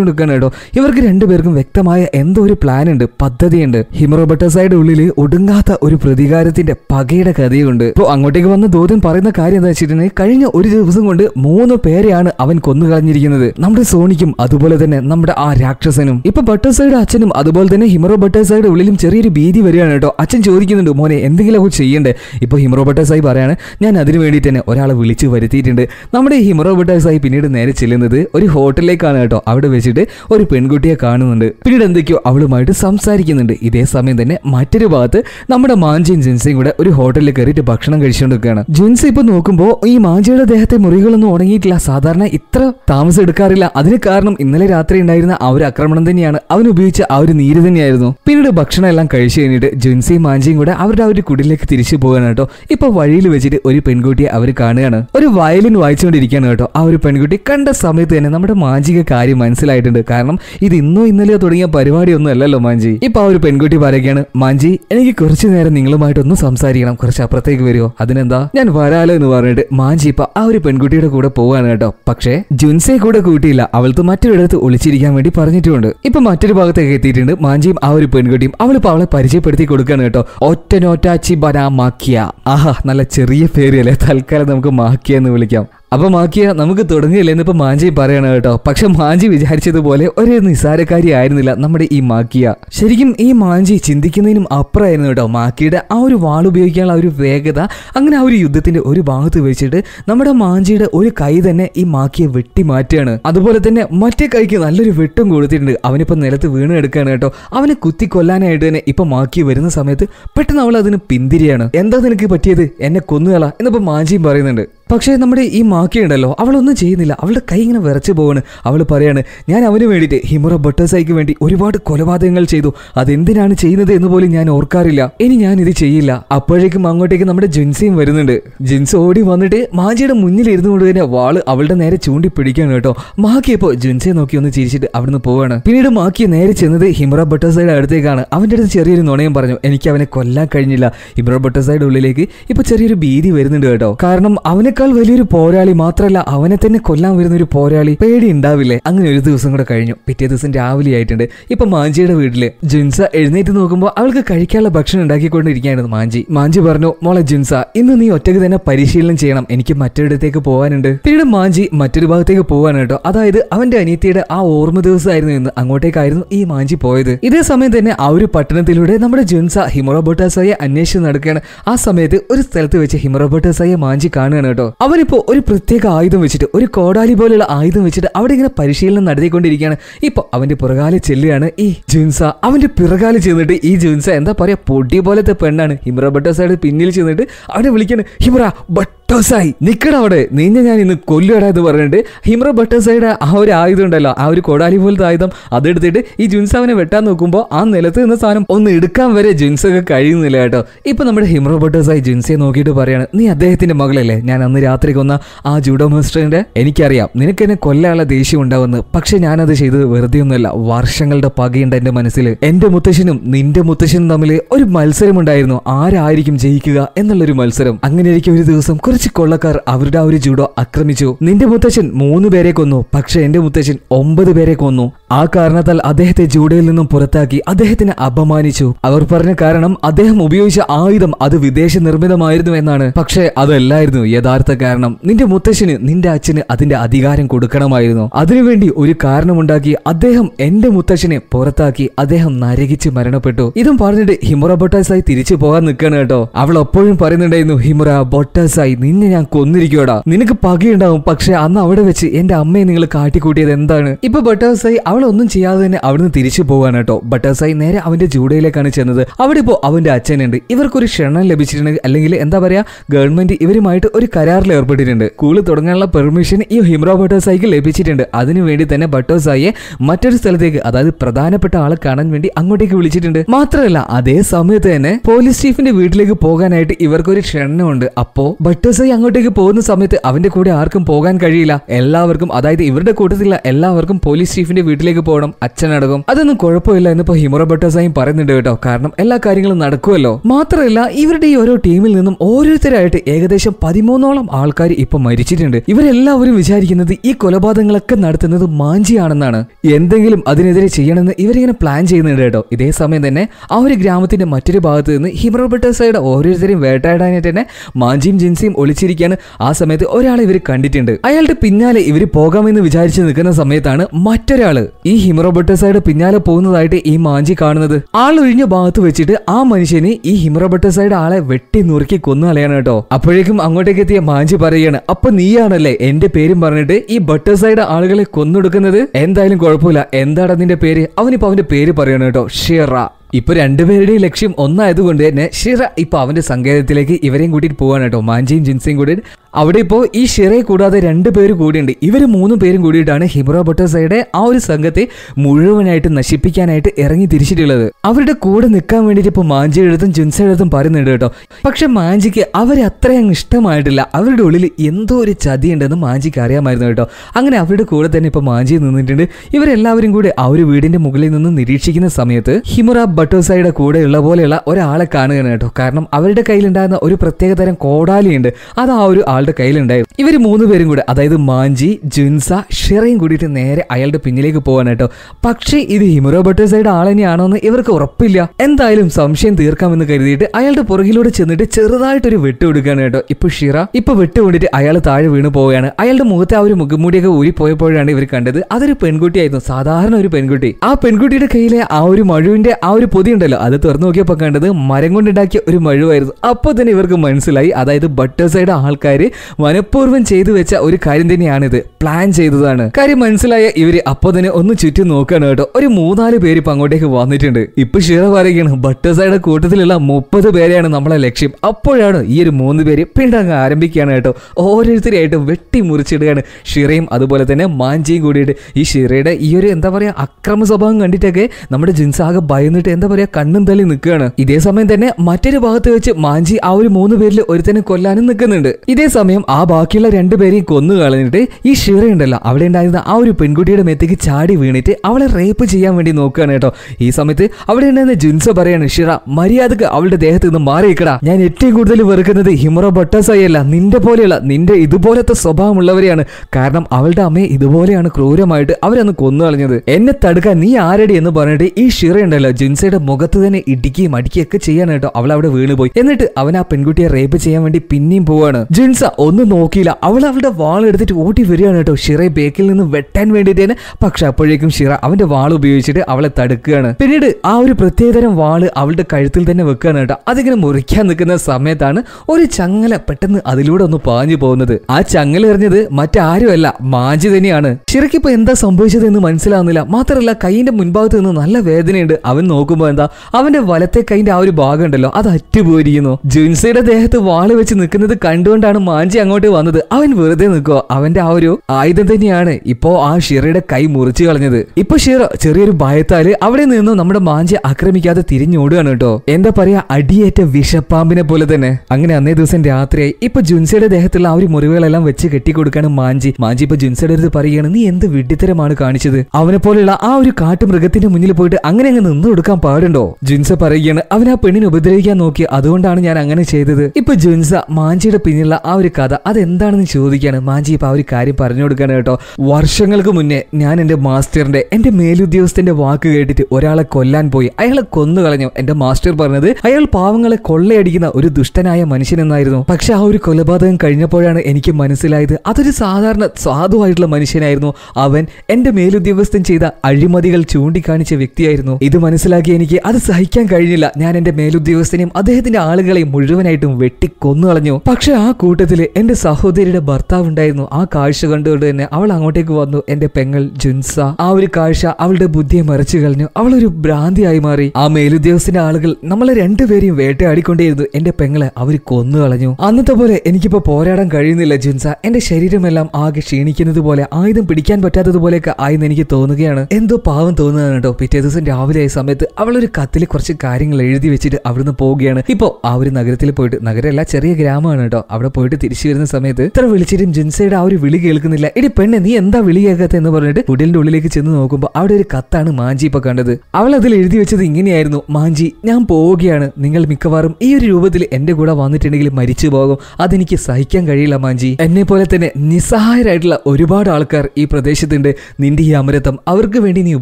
കൊടുക്കാണ് കേട്ടോ ഇവർക്ക് രണ്ടുപേർക്കും വ്യക്തമായ എന്തോ ഒരു പ്ലാൻ ഉണ്ട് പദ്ധതിയുണ്ട് ഹിമറോബർട്ടേഴ്സയുടെ ഉള്ളിൽ ഉള്ളില് ഒടുങ്ങാത്ത ഒരു പ്രതികാരത്തിന്റെ പകയുടെ കഥയുണ്ട് ഇപ്പോൾ അങ്ങോട്ടേക്ക് വന്ന ദൂതൻ പറയുന്ന കാര്യം എന്താ വെച്ചിട്ടുണ്ടെങ്കിൽ കഴിഞ്ഞ ഒരു ദിവസം കൊണ്ട് മൂന്ന് പേരെയാണ് അവൻ കൊന്നുകളഞ്ഞിരിക്കുന്നത് നമ്മുടെ സോണിക്കും അതുപോലെ തന്നെ നമ്മുടെ ആ രാക്ഷസനും ഇപ്പൊ ബട്ടേഴ്സയുടെ അച്ഛനും അതുപോലെ തന്നെ ഹിമറോ ബട്ടേഴ്സയുടെ ഉള്ളിലും ചെറിയൊരു ഭീതി വരികയാണ് കേട്ടോ അച്ഛൻ ചോദിക്കുന്നുണ്ട് മോനെ എന്തെങ്കിലുമൊക്കെ ചെയ്യണ്ടേ ഇപ്പൊ ഹിമറോ ബട്ടേഴ്സായി പറയാണ് ഞാൻ അതിനു വേണ്ടി തന്നെ ഒരാളെ വിളിച്ചു വരുത്തിയിട്ടുണ്ട് നമ്മുടെ ഹിമറോ ബട്ടേഴ്സായി പിന്നീട് നേരെ ചെല്ലുന്നത് ഒരു ഹോട്ടലിലേക്കാണ് കേട്ടോ അവിടെ വെച്ചിട്ട് ഒരു പെൺകുട്ടിയെ കാണുന്നുണ്ട് പിന്നീട് എന്തൊക്കെയോ അവളുമായിട്ട് സംസാരിക്കുന്നുണ്ട് ഇതേ സമയം തന്നെ മറ്റൊരു ഭാഗത്ത് നമ്മുടെ മാഞ്ചിയും ജിൻസിയും കൂടെ ഒരു ഹോട്ടലിൽ കയറിയിട്ട് ഭക്ഷണം കഴിച്ചുകൊണ്ടിരിക്കുകയാണ് ജിൻസ് ഇപ്പൊ നോക്കുമ്പോൾ ഈ മാഞ്ചിയുടെ ദേഹത്തെ മുറികളൊന്നും ഉണങ്ങിയിട്ടില്ല സാധാരണ ഇത്ര താമസം എടുക്കാറില്ല അതിന് കാരണം ഇന്നലെ രാത്രി ഉണ്ടായിരുന്ന ആ ഒരു ആക്രമണം തന്നെയാണ് അവനുപയോഗിച്ച ആ ഒരു നീര് തന്നെയായിരുന്നു പിന്നീട് ഭക്ഷണം എല്ലാം കഴിച്ചു കഴിഞ്ഞിട്ട് ജിൻസിയും മാഞ്ചിയും കൂടെ അവരുടെ ആ ഒരു കുടിലേക്ക് തിരിച്ചു പോകാനാണ് കേട്ടോ ഇപ്പൊ വഴിയിൽ വെച്ചിട്ട് ഒരു പെൺകുട്ടിയെ അവർ കാണുകയാണ് ഒരു വയലിൻ വായിച്ചുകൊണ്ടിരിക്കുകയാണ് കേട്ടോ ആ ഒരു പെൺകുട്ടി കണ്ട സമയത്ത് തന്നെ നമ്മുടെ മാഞ്ചിക കാര്യം മനസ്സിലായിട്ടുണ്ട് കാരണം ഇത് ഇന്നോ ഇന്നലെയോ തുടങ്ങിയ പരിപാടിയൊന്നും അല്ലല്ലോ മാഞ്ചി ഇപ്പൊ ആ ഒരു പെൺകുട്ടി പറയുകയാണ് മാഞ്ചി ജി എനിക്ക് കുറച്ചു നേരം നിങ്ങളുമായിട്ടൊന്ന് സംസാരിക്കണം കുറച്ച് അപ്പുറത്തേക്ക് വരുമോ അതിനെന്താ ഞാൻ വരാലോ എന്ന് പറഞ്ഞിട്ട് മാഞ്ചി ഇപ്പൊ ആ ഒരു പെൺകുട്ടിയുടെ കൂടെ പോവാണ് കേട്ടോ പക്ഷേ ജുൻസെ കൂടെ കൂട്ടിയില്ല അവൾക്ക് മറ്റൊരിടത്ത് ഒളിച്ചിരിക്കാൻ വേണ്ടി പറഞ്ഞിട്ടുണ്ട് ഇപ്പൊ മറ്റൊരു ഭാഗത്തേക്ക് എത്തിയിട്ടുണ്ട് മാഞ്ചിയും ആ ഒരു പെൺകുട്ടിയും അവളിപ്പോ അവളെ പരിചയപ്പെടുത്തി കൊടുക്കാണ് കേട്ടോ ഒറ്റ നോറ്റാച്ചി ബനാ മാക്കിയ ആഹാ നല്ല ചെറിയ പേര് അല്ലേ തൽക്കാലം നമുക്ക് മാക്കിയ എന്ന് വിളിക്കാം അപ്പൊ മാക്കിയ നമുക്ക് തുടങ്ങിയില്ല ഇപ്പൊ മാഞ്ചി പറയണ കേട്ടോ പക്ഷെ മാഞ്ചി വിചാരിച്ചതുപോലെ ഒരേ നിസാരക്കാരി ആയിരുന്നില്ല നമ്മുടെ ഈ മാക്കിയ ശരിക്കും ഈ മാഞ്ചി ചിന്തിക്കുന്നതിനും അപ്പുറമായിരുന്നു കേട്ടോ മാക്കിയുടെ ആ ഒരു വാൾ ഉപയോഗിക്കാനുള്ള ഒരു വേഗത അങ്ങനെ ആ ഒരു യുദ്ധത്തിന്റെ ഒരു ഭാഗത്ത് വെച്ചിട്ട് നമ്മുടെ മാഞ്ചിയുടെ ഒരു കൈ തന്നെ ഈ മാക്കിയെ വെട്ടി മാറ്റുകയാണ് അതുപോലെ തന്നെ മറ്റേ കൈക്ക് നല്ലൊരു വെട്ടും കൊടുത്തിട്ടുണ്ട് അവനിപ്പോ നിലത്ത് വീണ് എടുക്കുകയാണ് കേട്ടോ അവനെ കുത്തി കൊല്ലാനായിട്ട് തന്നെ ഇപ്പൊ മാക്കി വരുന്ന സമയത്ത് പെട്ടെന്ന് അവൾ അതിന് പിന്തിരിയാണ് എന്താ നിനക്ക് പറ്റിയത് എന്നെ കൊന്നുകള എന്നിപ്പോ മാഞ്ചിയും പറയുന്നുണ്ട് പക്ഷേ നമ്മുടെ ഈ മാക്കി ഉണ്ടല്ലോ അവളൊന്നും ചെയ്യുന്നില്ല അവളുടെ കൈ ഇങ്ങനെ വിറച്ച് പോവാണ് അവൾ പറയാണ് ഞാൻ അവന് വേണ്ടിയിട്ട് ഹിമുറ ബട്ടേഴ്സായിക്ക് വേണ്ടി ഒരുപാട് കൊലപാതകങ്ങൾ ചെയ്തു അതെന്തിനാണ് ചെയ്യുന്നത് എന്ന് പോലും ഞാൻ ഓർക്കാറില്ല ഇനി ഞാൻ ഇത് ചെയ്യില്ല അപ്പോഴേക്കും അങ്ങോട്ടേക്ക് നമ്മുടെ ജിൻസിയും വരുന്നുണ്ട് ജിൻസ് ഓടി വന്നിട്ട് മാജിയുടെ മുന്നിൽ ഇരുന്നു കൊണ്ട് തന്നെ വാള് അവളുടെ നേരെ ചൂണ്ടി പിടിക്കാണ് കേട്ടോ മാക്കിയപ്പോ ജിൻസിയെ നോക്കി ഒന്ന് ചിരിച്ചിട്ട് അവിടുന്ന് പോവാണ് പിന്നീട് മാക്കി നേരെ ചെന്നത് ഹിമുറ ബട്ടേഴ്സായുടെ അടുത്തേക്കാണ് അവന്റെ അടുത്ത് ചെറിയൊരു നുണയും പറഞ്ഞു എനിക്ക് അവനെ കൊല്ലാൻ കഴിഞ്ഞില്ല ഹിമുറ ബട്ടേഴ്സായുടെ ഉള്ളിലേക്ക് ഇപ്പൊ ചെറിയൊരു ഭീതി വരുന്നുണ്ട് കേട്ടോ കാരണം അവനെ അവനേക്കാൾ വലിയൊരു പോരാളി മാത്രമല്ല അവനെ തന്നെ കൊല്ലാൻ വരുന്ന ഒരു പോരാളി പേടി ഉണ്ടാവില്ലേ അങ്ങനെ ഒരു ദിവസം കൂടെ കഴിഞ്ഞു പിറ്റേ ദിവസം രാവിലെ ആയിട്ടുണ്ട് ഇപ്പൊ മാഞ്ചിയുടെ വീട്ടില് ജിൻസ എഴുന്നേറ്റ് നോക്കുമ്പോൾ അവൾക്ക് കഴിക്കാനുള്ള ഭക്ഷണം ഉണ്ടാക്കിക്കൊണ്ടിരിക്കുകയായിരുന്നു മാഞ്ചി മാഞ്ചി പറഞ്ഞു മോളെ ജിൻസ ഇന്ന് നീ ഒറ്റയ്ക്ക് തന്നെ പരിശീലനം ചെയ്യണം എനിക്ക് മറ്റൊരിടത്തേക്ക് പോകാനുണ്ട് പിന്നീട് മാഞ്ചി മറ്റൊരു ഭാഗത്തേക്ക് പോകാനാണ് കേട്ടോ അതായത് അവന്റെ അനിയത്തിയുടെ ആ ഓർമ്മ ദിവസമായിരുന്നു എന്ന് അങ്ങോട്ടേക്കായിരുന്നു ഈ മാഞ്ചി പോയത് ഇതേ സമയം തന്നെ ആ ഒരു പട്ടണത്തിലൂടെ നമ്മുടെ ജിൻസ ഹിമറോബോട്ടാസയെ അന്വേഷിച്ച് നടക്കുകയാണ് ആ സമയത്ത് ഒരു സ്ഥലത്ത് വെച്ച് ഹിമറോബോട്ടാസയെ മാഞ്ചി കാണുകയാണ് കേട്ടോ കേട്ടോ അവരിപ്പോ ഒരു പ്രത്യേക ആയുധം വെച്ചിട്ട് ഒരു കോടാലി പോലുള്ള ആയുധം വെച്ചിട്ട് അവിടെ ഇങ്ങനെ പരിശീലനം നടത്തിക്കൊണ്ടിരിക്കുകയാണ് ഇപ്പൊ അവന്റെ പുറകാലെ ചെല്ലുകയാണ് ഈ ജുൻസ അവന്റെ പിറകാലെ ചെന്നിട്ട് ഈ ജുൻസ എന്താ പറയാ പൊടി പോലത്തെ പെണ്ണാണ് ഹിമ്ര ഭട്ട സൈഡ് പിന്നിൽ ചെന്നിട്ട് അവനെ വിളിക്കാണ് ഹിമ്ര ബട്ട് ബട്ടേഴ്സായി അവിടെ നിന്നെ ഞാൻ ഇന്ന് കൊല്ലുകട എന്ന് പറഞ്ഞിട്ട് ഹിമ്ര ബട്ടേഴ്സായുടെ ആ ഒരു ആയുധം ഉണ്ടല്ലോ ആ ഒരു കൊടാലി പോലത്തെ ആയുധം അതെടുത്തിട്ട് ഈ ജുൻസാവിനെ വെട്ടാൻ നോക്കുമ്പോൾ ആ നിലത്ത് നിന്ന സാധനം ഒന്ന് എടുക്കാൻ വരെ ജുൻസൊക്കെ കഴിയുന്നില്ല കേട്ടോ ഇപ്പൊ നമ്മുടെ ഹിമ്ര ബട്ടേഴ്സായി ജുൻസിയെ നോക്കിയിട്ട് പറയാണ് നീ അദ്ദേഹത്തിന്റെ മകളല്ലേ ഞാൻ അന്ന് രാത്രി കൊന്ന ആ ജൂഡോ മാസ്റ്ററിന്റെ എനിക്കറിയാം നിനക്ക് എന്നെ കൊല്ലാനുള്ള ദേഷ്യം ഉണ്ടാവുമെന്ന് പക്ഷെ ഞാനത് ചെയ്തത് വെറുതെ ഒന്നുമല്ല വർഷങ്ങളുടെ പകയുണ്ട് എന്റെ മനസ്സിൽ എന്റെ മുത്തശ്ശനും നിന്റെ മുത്തശ്ശനും തമ്മിൽ ഒരു മത്സരം ഉണ്ടായിരുന്നു ആരായിരിക്കും ജയിക്കുക എന്നുള്ളൊരു മത്സരം അങ്ങനെ ഒരു ദിവസം കുറച്ച് കൊള്ളക്കാർ അവരുടെ ആ ഒരു ജൂഡോ ആക്രമിച്ചു നിന്റെ മുത്തച്ഛൻ മൂന്ന് പേരെ കൊന്നു പക്ഷെ എന്റെ മുത്തച്ഛൻ ഒമ്പത് പേരെ കൊന്നു ആ കാരണത്താൽ അദ്ദേഹത്തെ ജൂഡയിൽ നിന്നും പുറത്താക്കി അദ്ദേഹത്തിനെ അപമാനിച്ചു അവർ പറഞ്ഞ കാരണം അദ്ദേഹം ഉപയോഗിച്ച ആയുധം അത് വിദേശ നിർമ്മിതമായിരുന്നു എന്നാണ് പക്ഷേ അതല്ലായിരുന്നു യഥാർത്ഥ കാരണം നിന്റെ മുത്തശ്ശന് നിന്റെ അച്ഛന് അതിന്റെ അധികാരം കൊടുക്കണമായിരുന്നു അതിനുവേണ്ടി ഒരു കാരണമുണ്ടാക്കി അദ്ദേഹം എന്റെ മുത്തശ്ശനെ പുറത്താക്കി അദ്ദേഹം നരകിച്ച് മരണപ്പെട്ടു ഇതും പറഞ്ഞിട്ട് ഹിമുറ ബൊട്ടാസായി തിരിച്ചു പോകാൻ നിൽക്കണം കേട്ടോ അവൾ എപ്പോഴും പറയുന്നുണ്ടായിരുന്നു ഹിമുറ ബൊട്ടാസായി നിന്നെ ഞാൻ കൊന്നിരിക്കോടാ നിനക്ക് പകയുണ്ടാവും പക്ഷെ അന്ന് അവിടെ വെച്ച് എന്റെ അമ്മയെ നിങ്ങൾ കാട്ടിക്കൂട്ടിയത് എന്താണ് ഇപ്പൊ ബൊട്ടാസായി അവൾ ഒന്നും ചെയ്യാതെ തന്നെ അവിടുന്ന് തിരിച്ചു പോകാണ് കേട്ടോ ബട്ടർസായി നേരെ അവന്റെ ജൂഡയിലേക്കാണ് ചെന്നത് അവിടെ ഇപ്പോ അവന്റെ അച്ഛനുണ്ട് ഇവർക്കൊരു ക്ഷണം ലഭിച്ചിട്ടുണ്ട് അല്ലെങ്കിൽ എന്താ പറയാ ഗവൺമെന്റ് ഇവരുമായിട്ട് ഒരു കരാറിൽ ഏർപ്പെട്ടിട്ടുണ്ട് കൂള് തുടങ്ങാനുള്ള പെർമിഷൻ ഈ ഹിംറോ ബട്ടോസായിക്ക് ലഭിച്ചിട്ടുണ്ട് അതിനുവേണ്ടി തന്നെ ബട്ടോസായിയെ മറ്റൊരു സ്ഥലത്തേക്ക് അതായത് പ്രധാനപ്പെട്ട ആളെ കാണാൻ വേണ്ടി അങ്ങോട്ടേക്ക് വിളിച്ചിട്ടുണ്ട് മാത്രമല്ല അതേ സമയത്ത് തന്നെ പോലീസ് ചീഫിന്റെ വീട്ടിലേക്ക് പോകാനായിട്ട് ഇവർക്കൊരു ക്ഷണമുണ്ട് അപ്പോ ബട്ടോസായി അങ്ങോട്ടേക്ക് പോകുന്ന സമയത്ത് അവന്റെ കൂടെ ആർക്കും പോകാൻ കഴിയില്ല എല്ലാവർക്കും അതായത് ഇവരുടെ കൂട്ടത്തിലുള്ള എല്ലാവർക്കും പോലീസ് ചീഫിന്റെ വീട്ടിലേക്ക് വീട്ടിലേക്ക് പോകണം അച്ഛനടകും അതൊന്നും കുഴപ്പമില്ല എന്നിപ്പോ ഹിമുറ ബട്ടസായും പറയുന്നുണ്ട് കേട്ടോ കാരണം എല്ലാ കാര്യങ്ങളും നടക്കുമല്ലോ മാത്രമല്ല ഇവരുടെ ഈ ഓരോ ടീമിൽ നിന്നും ഓരോരുത്തരായിട്ട് ഏകദേശം പതിമൂന്നോളം ആൾക്കാർ ഇപ്പൊ മരിച്ചിട്ടുണ്ട് ഇവരെല്ലാവരും വിചാരിക്കുന്നത് ഈ കൊലപാതകങ്ങളൊക്കെ നടത്തുന്നത് മാഞ്ചിയാണെന്നാണ് എന്തെങ്കിലും അതിനെതിരെ ചെയ്യണമെന്ന് ഇവരിങ്ങനെ പ്ലാൻ ചെയ്യുന്നുണ്ട് കേട്ടോ ഇതേ സമയം തന്നെ ആ ഒരു ഗ്രാമത്തിന്റെ മറ്റൊരു ഭാഗത്ത് നിന്ന് ഹിമറ ബട്ടേഴ്സായുടെ ഓരോരുത്തരെയും വേട്ടയാടാനായിട്ട് തന്നെ മാഞ്ചിയും ജിൻസിയും ഒളിച്ചിരിക്കുകയാണ് ആ സമയത്ത് ഒരാളെ ഇവർ കണ്ടിട്ടുണ്ട് അയാളുടെ പിന്നാലെ ഇവർ പോകാമെന്ന് വിചാരിച്ചു നിൽക്കുന്ന സമയത്താണ് മറ്റൊരാള് ഈ ഹിമറോബട്ടസയുടെ പിന്നാലെ പോകുന്നതായിട്ട് ഈ മാഞ്ചി കാണുന്നത് ആളൊഴിഞ്ഞ ഭാഗത്ത് വെച്ചിട്ട് ആ മനുഷ്യന് ഈ ഹിമറോബട്ടസയുടെ ആളെ വെട്ടി നുറുക്കി കൊന്നുകളയാണ് കേട്ടോ അപ്പോഴേക്കും അങ്ങോട്ടേക്ക് എത്തിയ മാഞ്ചി പറയുകയാണ് അപ്പൊ നീയാണല്ലേ എന്റെ പേരും പറഞ്ഞിട്ട് ഈ ബട്ടസയുടെ ആളുകളെ കൊന്നൊടുക്കുന്നത് എന്തായാലും കുഴപ്പമില്ല എന്താടാ നിന്റെ പേര് അവനിപ്പോ അവന്റെ പേര് പറയണം കേട്ടോ ഷിയറ ഇപ്പൊ രണ്ടുപേരുടെയും ലക്ഷ്യം ഒന്നായതുകൊണ്ട് തന്നെ ഷിറ ഇപ്പൊ അവന്റെ സങ്കേതത്തിലേക്ക് ഇവരെയും കൂട്ടിയിട്ട് പോവാണ് കേട്ടോ മാഞ്ചിയും ജിൻസിയും കൂടി അവിടെ ഇപ്പോ ഈ ഷിറയെ കൂടാതെ രണ്ടുപേര് പേര് കൂടിയുണ്ട് ഇവർ മൂന്ന് പേരും കൂടിയിട്ടാണ് ഹിബ്രോ ബൊട്ടോസയുടെ ആ ഒരു സംഘത്തെ മുഴുവനായിട്ട് നശിപ്പിക്കാനായിട്ട് ഇറങ്ങി തിരിച്ചിട്ടുള്ളത് അവരുടെ കൂടെ നിൽക്കാൻ വേണ്ടിയിട്ട് ഇപ്പൊ മാഞ്ചിയുടെ അടുത്തും ജിൻസയുടെ അടുത്തും പറയുന്നുണ്ട് കേട്ടോ പക്ഷെ മാഞ്ചിക്ക് അവരെ അത്രയും ഇഷ്ടമായിട്ടില്ല അവരുടെ ഉള്ളിൽ എന്തോ ഒരു ചതി ഉണ്ടെന്ന് മാഞ്ചിക്ക് അറിയാമായിരുന്നു കേട്ടോ അങ്ങനെ അവരുടെ കൂടെ തന്നെ ഇപ്പൊ മാഞ്ചി നിന്നിട്ടുണ്ട് ഇവരെല്ലാവരും കൂടി ആ ഒരു വീടിന്റെ മുകളിൽ നിന്ന് നിരീക്ഷിക്കുന്ന സമയത്ത് ഹിമുറ ബട്ടോസായിയുടെ കൂടെയുള്ള പോലെയുള്ള ഒരാളെ കാണുകയാണ് കേട്ടോ കാരണം അവരുടെ കയ്യിലുണ്ടായിരുന്ന ഒരു പ്രത്യേകതരം കോടാലിയുണ്ട് അത് ആ ഒരു ആളുടെ കയ്യിലുണ്ടായിരുന്നു ഇവർ മൂന്ന് പേരും കൂടെ അതായത് മാഞ്ചി ജുൻസ ഷിറയും കൂടിയിട്ട് നേരെ അയാളുടെ പിന്നിലേക്ക് പോകാൻ കേട്ടോ പക്ഷേ ഇത് ഹിമുറോ ബട്ടോസായിയുടെ ആൾ തന്നെയാണോ എന്ന് ഇവർക്ക് ഉറപ്പില്ല എന്തായാലും സംശയം തീർക്കാമെന്ന് കരുതിയിട്ട് അയാളുടെ പുറകിലൂടെ ചെന്നിട്ട് ചെറുതായിട്ടൊരു വെട്ട് കൊടുക്കുകയാണ് കേട്ടോ ഇപ്പൊ ഷിറ ഇപ്പൊ വെട്ട് കൊണ്ടിട്ട് അയാൾ താഴെ വീണ് പോവുകയാണ് അയാളുടെ മുഖത്തെ ആ ഒരു മുഖംമൂടിയൊക്കെ ഊരിപ്പോയപ്പോഴാണ് ഇവർ കണ്ടത് അതൊരു പെൺകുട്ടിയായിരുന്നു സാധാരണ ഒരു പെൺകുട്ടി ആ പെൺകുട്ടിയുടെ കയ്യിലെ ആ ഒരു മഴുവിന്റെ ആ ഒരു പൊതി ഉണ്ടല്ലോ അത് തുറന്നു നോക്കിയപ്പോൾ കണ്ടത് മരം കൊണ്ടുണ്ടാക്കിയ ഒരു മഴുവായിരുന്നു അപ്പോൾ തന്നെ ഇവർക്ക് മനസ്സിലായി അതായത് ബട്ടേഴ്സൈഡ് ആൾക്കാർ മനഃപൂർവ്വം ചെയ്തു വെച്ച ഒരു കാര്യം തന്നെയാണിത് പ്ലാൻ ചെയ്തതാണ് കാര്യം മനസ്സിലായ ഇവർ അപ്പോൾ തന്നെ ഒന്ന് ചുറ്റും നോക്കുകയാണ് കേട്ടോ ഒരു മൂന്നാല് പേര് ഇപ്പം അങ്ങോട്ടേക്ക് വന്നിട്ടുണ്ട് ഇപ്പൊ ഷീറ പറയുകയാണ് ബട്ടേഴ്സൈഡ് കൂട്ടത്തിലുള്ള മുപ്പത് പേരെയാണ് നമ്മളെ ലക്ഷ്യം അപ്പോഴാണ് ഈ ഒരു മൂന്ന് പേര് പിണ്ടങ്ങ് ആരംഭിക്കുകയാണ് കേട്ടോ ഓരോരുത്തരെയായിട്ടും വെട്ടി മുറിച്ചിടുകയാണ് ഷിറയും അതുപോലെ തന്നെ മാഞ്ചിയും കൂടിയിട്ട് ഈ ഷിറയുടെ ഈ ഒരു എന്താ പറയുക അക്രമ സ്വഭാവം കണ്ടിട്ടൊക്കെ നമ്മുടെ ആകെ ഭയന്നിട്ട് എന്താ പറയാ കണ്ണും തള്ളി നിൽക്കുകയാണ് ഇതേ സമയം തന്നെ മറ്റൊരു ഭാഗത്ത് വെച്ച് മാഞ്ചി ആ ഒരു മൂന്ന് പേരിൽ ഒരുത്തനെ കൊല്ലാനും നിൽക്കുന്നുണ്ട് ഇതേ സമയം ആ ബാക്കിയുള്ള രണ്ടുപേരെയും കൊന്നു കളഞ്ഞിട്ട് ഈ ഷിറ ഉണ്ടല്ലോ അവിടെ ഉണ്ടായിരുന്ന ആ ഒരു പെൺകുട്ടിയുടെ മേത്തേക്ക് ചാടി വീണിട്ട് അവളെ റേപ്പ് ചെയ്യാൻ വേണ്ടി നോക്കുകയാണ് കേട്ടോ ഈ സമയത്ത് അവിടെ ഉണ്ടായിരുന്ന ജുൻസ പറയാണ് ഷിറ മര്യാദക്ക് അവളുടെ ദേഹത്ത് നിന്ന് മാറിയിക്കടാ ഞാൻ ഏറ്റവും കൂടുതൽ വെറുക്കുന്നത് ഹിമറോ ബട്ടസായി അല്ല നിന്റെ പോലെയുള്ള നിന്റെ ഇതുപോലത്തെ സ്വഭാവമുള്ളവരെയാണ് കാരണം അവളുടെ അമ്മയെ ഇതുപോലെയാണ് ക്രൂരമായിട്ട് അവരന്ന് കൊന്നു കളഞ്ഞത് എന്നെ തടുക്കാൻ നീ ആരടി എന്ന് പറഞ്ഞിട്ട് ഈ ഷിറ ഉണ്ടല്ലോ ജുൻസ ലിസയുടെ മുഖത്ത് തന്നെ ഇടിക്കുകയും അടിക്കുകയൊക്കെ ചെയ്യാണ് കേട്ടോ അവൾ അവിടെ വീണുപോയി എന്നിട്ട് അവൻ ആ പെൺകുട്ടിയെ റേപ്പ് ചെയ്യാൻ വേണ്ടി പിന്നെയും പോവാണ് ജിൻസ ഒന്നും നോക്കിയില്ല അവൾ അവളുടെ വാൾ എടുത്തിട്ട് ഓടി വരികയാണ് കേട്ടോ ഷിറയെ ബേക്കിൽ നിന്ന് വെട്ടാൻ വേണ്ടിയിട്ട് തന്നെ പക്ഷെ അപ്പോഴേക്കും ഷിറ അവന്റെ വാൾ ഉപയോഗിച്ചിട്ട് അവളെ തടുക്കുകയാണ് പിന്നീട് ആ ഒരു പ്രത്യേകതരം വാള് അവളുടെ കഴുത്തിൽ തന്നെ വെക്കുകയാണ് കേട്ടോ അതിങ്ങനെ മുറിക്കാൻ നിൽക്കുന്ന സമയത്താണ് ഒരു ചങ്ങല പെട്ടെന്ന് അതിലൂടെ ഒന്ന് പാഞ്ഞു പോകുന്നത് ആ ചങ്ങല എറിഞ്ഞത് മറ്റാരുമല്ല മാജി തന്നെയാണ് ഷിറയ്ക്ക് ഇപ്പൊ എന്താ സംഭവിച്ചത് എന്ന് മനസ്സിലാവുന്നില്ല മാത്രമല്ല കൈയിന്റെ മുൻഭാഗത്ത് നിന്ന് നല്ല വേദനയുണ്ട് അവൻ നോക്കും നോക്കുമ്പോ എന്താ അവന്റെ വലത്തെ കൈന്റെ ആ ഒരു ഭാഗം ഉണ്ടല്ലോ അത് അറ്റുപോയിരിക്കുന്നു ജുൻസയുടെ ദേഹത്ത് വാള് വെച്ച് നിൽക്കുന്നത് കണ്ടുകൊണ്ടാണ് മാഞ്ചി അങ്ങോട്ട് വന്നത് അവൻ വെറുതെ നിൽക്കുക അവന്റെ ആ ഒരു ആയുധം തന്നെയാണ് ഇപ്പോ ആ ഷിറയുടെ കൈ മുറിച്ചു കളഞ്ഞത് ഇപ്പൊ ഷിറ ചെറിയൊരു ഭയത്താല് അവിടെ നിന്നും നമ്മുടെ മാഞ്ചി ആക്രമിക്കാതെ തിരിഞ്ഞോടുകയാണ് കേട്ടോ എന്താ പറയാ അടിയേറ്റ വിഷപ്പാമ്പിനെ പോലെ തന്നെ അങ്ങനെ അന്നേ ദിവസം രാത്രിയായി ഇപ്പൊ ജുൻസയുടെ ദേഹത്തുള്ള ആ ഒരു മുറിവുകളെല്ലാം വെച്ച് കെട്ടിക്കൊടുക്കാണ് മാഞ്ചി മാഞ്ചി ഇപ്പൊ ജുൻസയുടെ അടുത്ത് പറയുകയാണ് നീ എന്ത് വിഡ്ഢിത്തരമാണ് കാണിച്ചത് അവനെ പോലെയുള്ള ആ ഒരു കാട്ടുമൃഗത്തിന്റെ മുന്നിൽ പോയിട്ട് അങ്ങനെ അങ്ങ് നിന്നു കൊടുക്കാൻ പാടുണ്ടോ ജുൻസ പറയുകയാണ് അവൻ ആ പെണ്ണിനെ ഉപദ്രവിക്കാൻ നോക്കി അതുകൊണ്ടാണ് ഞാൻ അങ്ങനെ ചെയ്തത് ഇപ്പൊ ജുൻസ മാഞ്ചിയുടെ പിന്നിലുള്ള ആ ഒരു കഥ അതെന്താണെന്ന് ചോദിക്കാണ് മാഞ്ചി ഇപ്പൊ ആ ഒരു കാര്യം പറഞ്ഞു കൊടുക്കാണ് കേട്ടോ വർഷങ്ങൾക്ക് മുന്നേ ഞാൻ എന്റെ മാസ്റ്ററിന്റെ എന്റെ മേലുദ്യോഗസ്ഥന്റെ വാക്ക് കേട്ടിട്ട് ഒരാളെ കൊല്ലാൻ പോയി അയാളെ കൊന്നു കളഞ്ഞു എന്റെ മാസ്റ്റർ പറഞ്ഞത് അയാൾ പാവങ്ങളെ കൊള്ളയടിക്കുന്ന ഒരു ദുഷ്ടനായ മനുഷ്യനെന്നായിരുന്നു പക്ഷെ ആ ഒരു കൊലപാതകം കഴിഞ്ഞപ്പോഴാണ് എനിക്ക് മനസ്സിലായത് അതൊരു സാധാരണ സാധുവായിട്ടുള്ള മനുഷ്യനായിരുന്നു അവൻ എന്റെ മേലുദ്യോഗസ്ഥൻ ചെയ്ത അഴിമതികൾ ചൂണ്ടിക്കാണിച്ച വ്യക്തിയായിരുന്നു ഇത് മനസ്സിലാക്കി എനിക്ക് അത് സഹിക്കാൻ കഴിഞ്ഞില്ല ഞാൻ എന്റെ മേലുദ്യോഗസ്ഥനെയും അദ്ദേഹത്തിന്റെ ആളുകളെയും മുഴുവനായിട്ടും വെട്ടിക്കൊന്നു കളഞ്ഞു പക്ഷെ ആ കൂട്ടത്തിൽ എന്റെ സഹോദരിയുടെ ഭർത്താവ് ഉണ്ടായിരുന്നു ആ കാഴ്ച കണ്ടുകൊണ്ട് തന്നെ അവൾ അങ്ങോട്ടേക്ക് വന്നു എന്റെ പെങ്ങൾ ജുൻസ ആ ഒരു കാഴ്ച അവളുടെ ബുദ്ധിയെ മറിച്ചു കളഞ്ഞു അവൾ ഒരു ഭ്രാന്തിയായി മാറി ആ മേലുദ്യോഗസ്ഥന്റെ ആളുകൾ നമ്മളെ രണ്ടുപേരെയും വേട്ടയാടിക്കൊണ്ടേയിരുന്നു എന്റെ പെങ്ങളെ അവർ കൊന്നു കളഞ്ഞു അന്നത്തെ പോലെ എനിക്കിപ്പോ പോരാടാൻ കഴിയുന്നില്ല ജുൻസ എന്റെ ശരീരമെല്ലാം ആകെ ക്ഷീണിക്കുന്നത് പോലെ ആയുധം പിടിക്കാൻ പറ്റാത്തതുപോലെയൊക്കെ ആയെന്ന് എനിക്ക് തോന്നുകയാണ് എന്തോ പാവം തോന്നുകയാണ് കേട്ടോ പിറ്റേ ദിവസം രാവിലെ ആയ സമയത്ത് അവളൊരു കത്തിൽ കുറച്ച് കാര്യങ്ങൾ എഴുതി വെച്ചിട്ട് അവിടുന്ന് പോവുകയാണ് ഇപ്പോ ആ ഒരു നഗരത്തിൽ പോയിട്ട് നഗരമല്ല ചെറിയ ഗ്രാമമാണ് കേട്ടോ അവിടെ പോയിട്ട് തിരിച്ചു വരുന്ന സമയത്ത് ഇത്ര വിളിച്ചിട്ടും ജിൻസയുടെ ആ ഒരു വിളി കേൾക്കുന്നില്ല ഇടി പെണ്ണെ നീ എന്താ വിളി കേൾക്കാത്ത എന്ന് പറഞ്ഞിട്ട് കുടിലിന്റെ ഉള്ളിലേക്ക് ചെന്ന് നോക്കുമ്പോൾ അവിടെ ഒരു കത്താണ് മാഞ്ചി ഇപ്പൊ കണ്ടത് അവൾ അതിൽ എഴുതി വെച്ചത് ഇങ്ങനെയായിരുന്നു മാഞ്ചി ഞാൻ പോവുകയാണ് നിങ്ങൾ മിക്കവാറും ഈ ഒരു രൂപത്തിൽ എന്റെ കൂടെ വന്നിട്ടുണ്ടെങ്കിൽ മരിച്ചു പോകും അതെനിക്ക് സഹിക്കാൻ കഴിയില്ല മാഞ്ചി എന്നെ പോലെ തന്നെ നിസ്സഹായരായിട്ടുള്ള ഒരുപാട് ആൾക്കാർ ഈ പ്രദേശത്തുണ്ട് നിന്റെ ഈ അമരത്വം അവർക്ക് വേണ്ടി നീ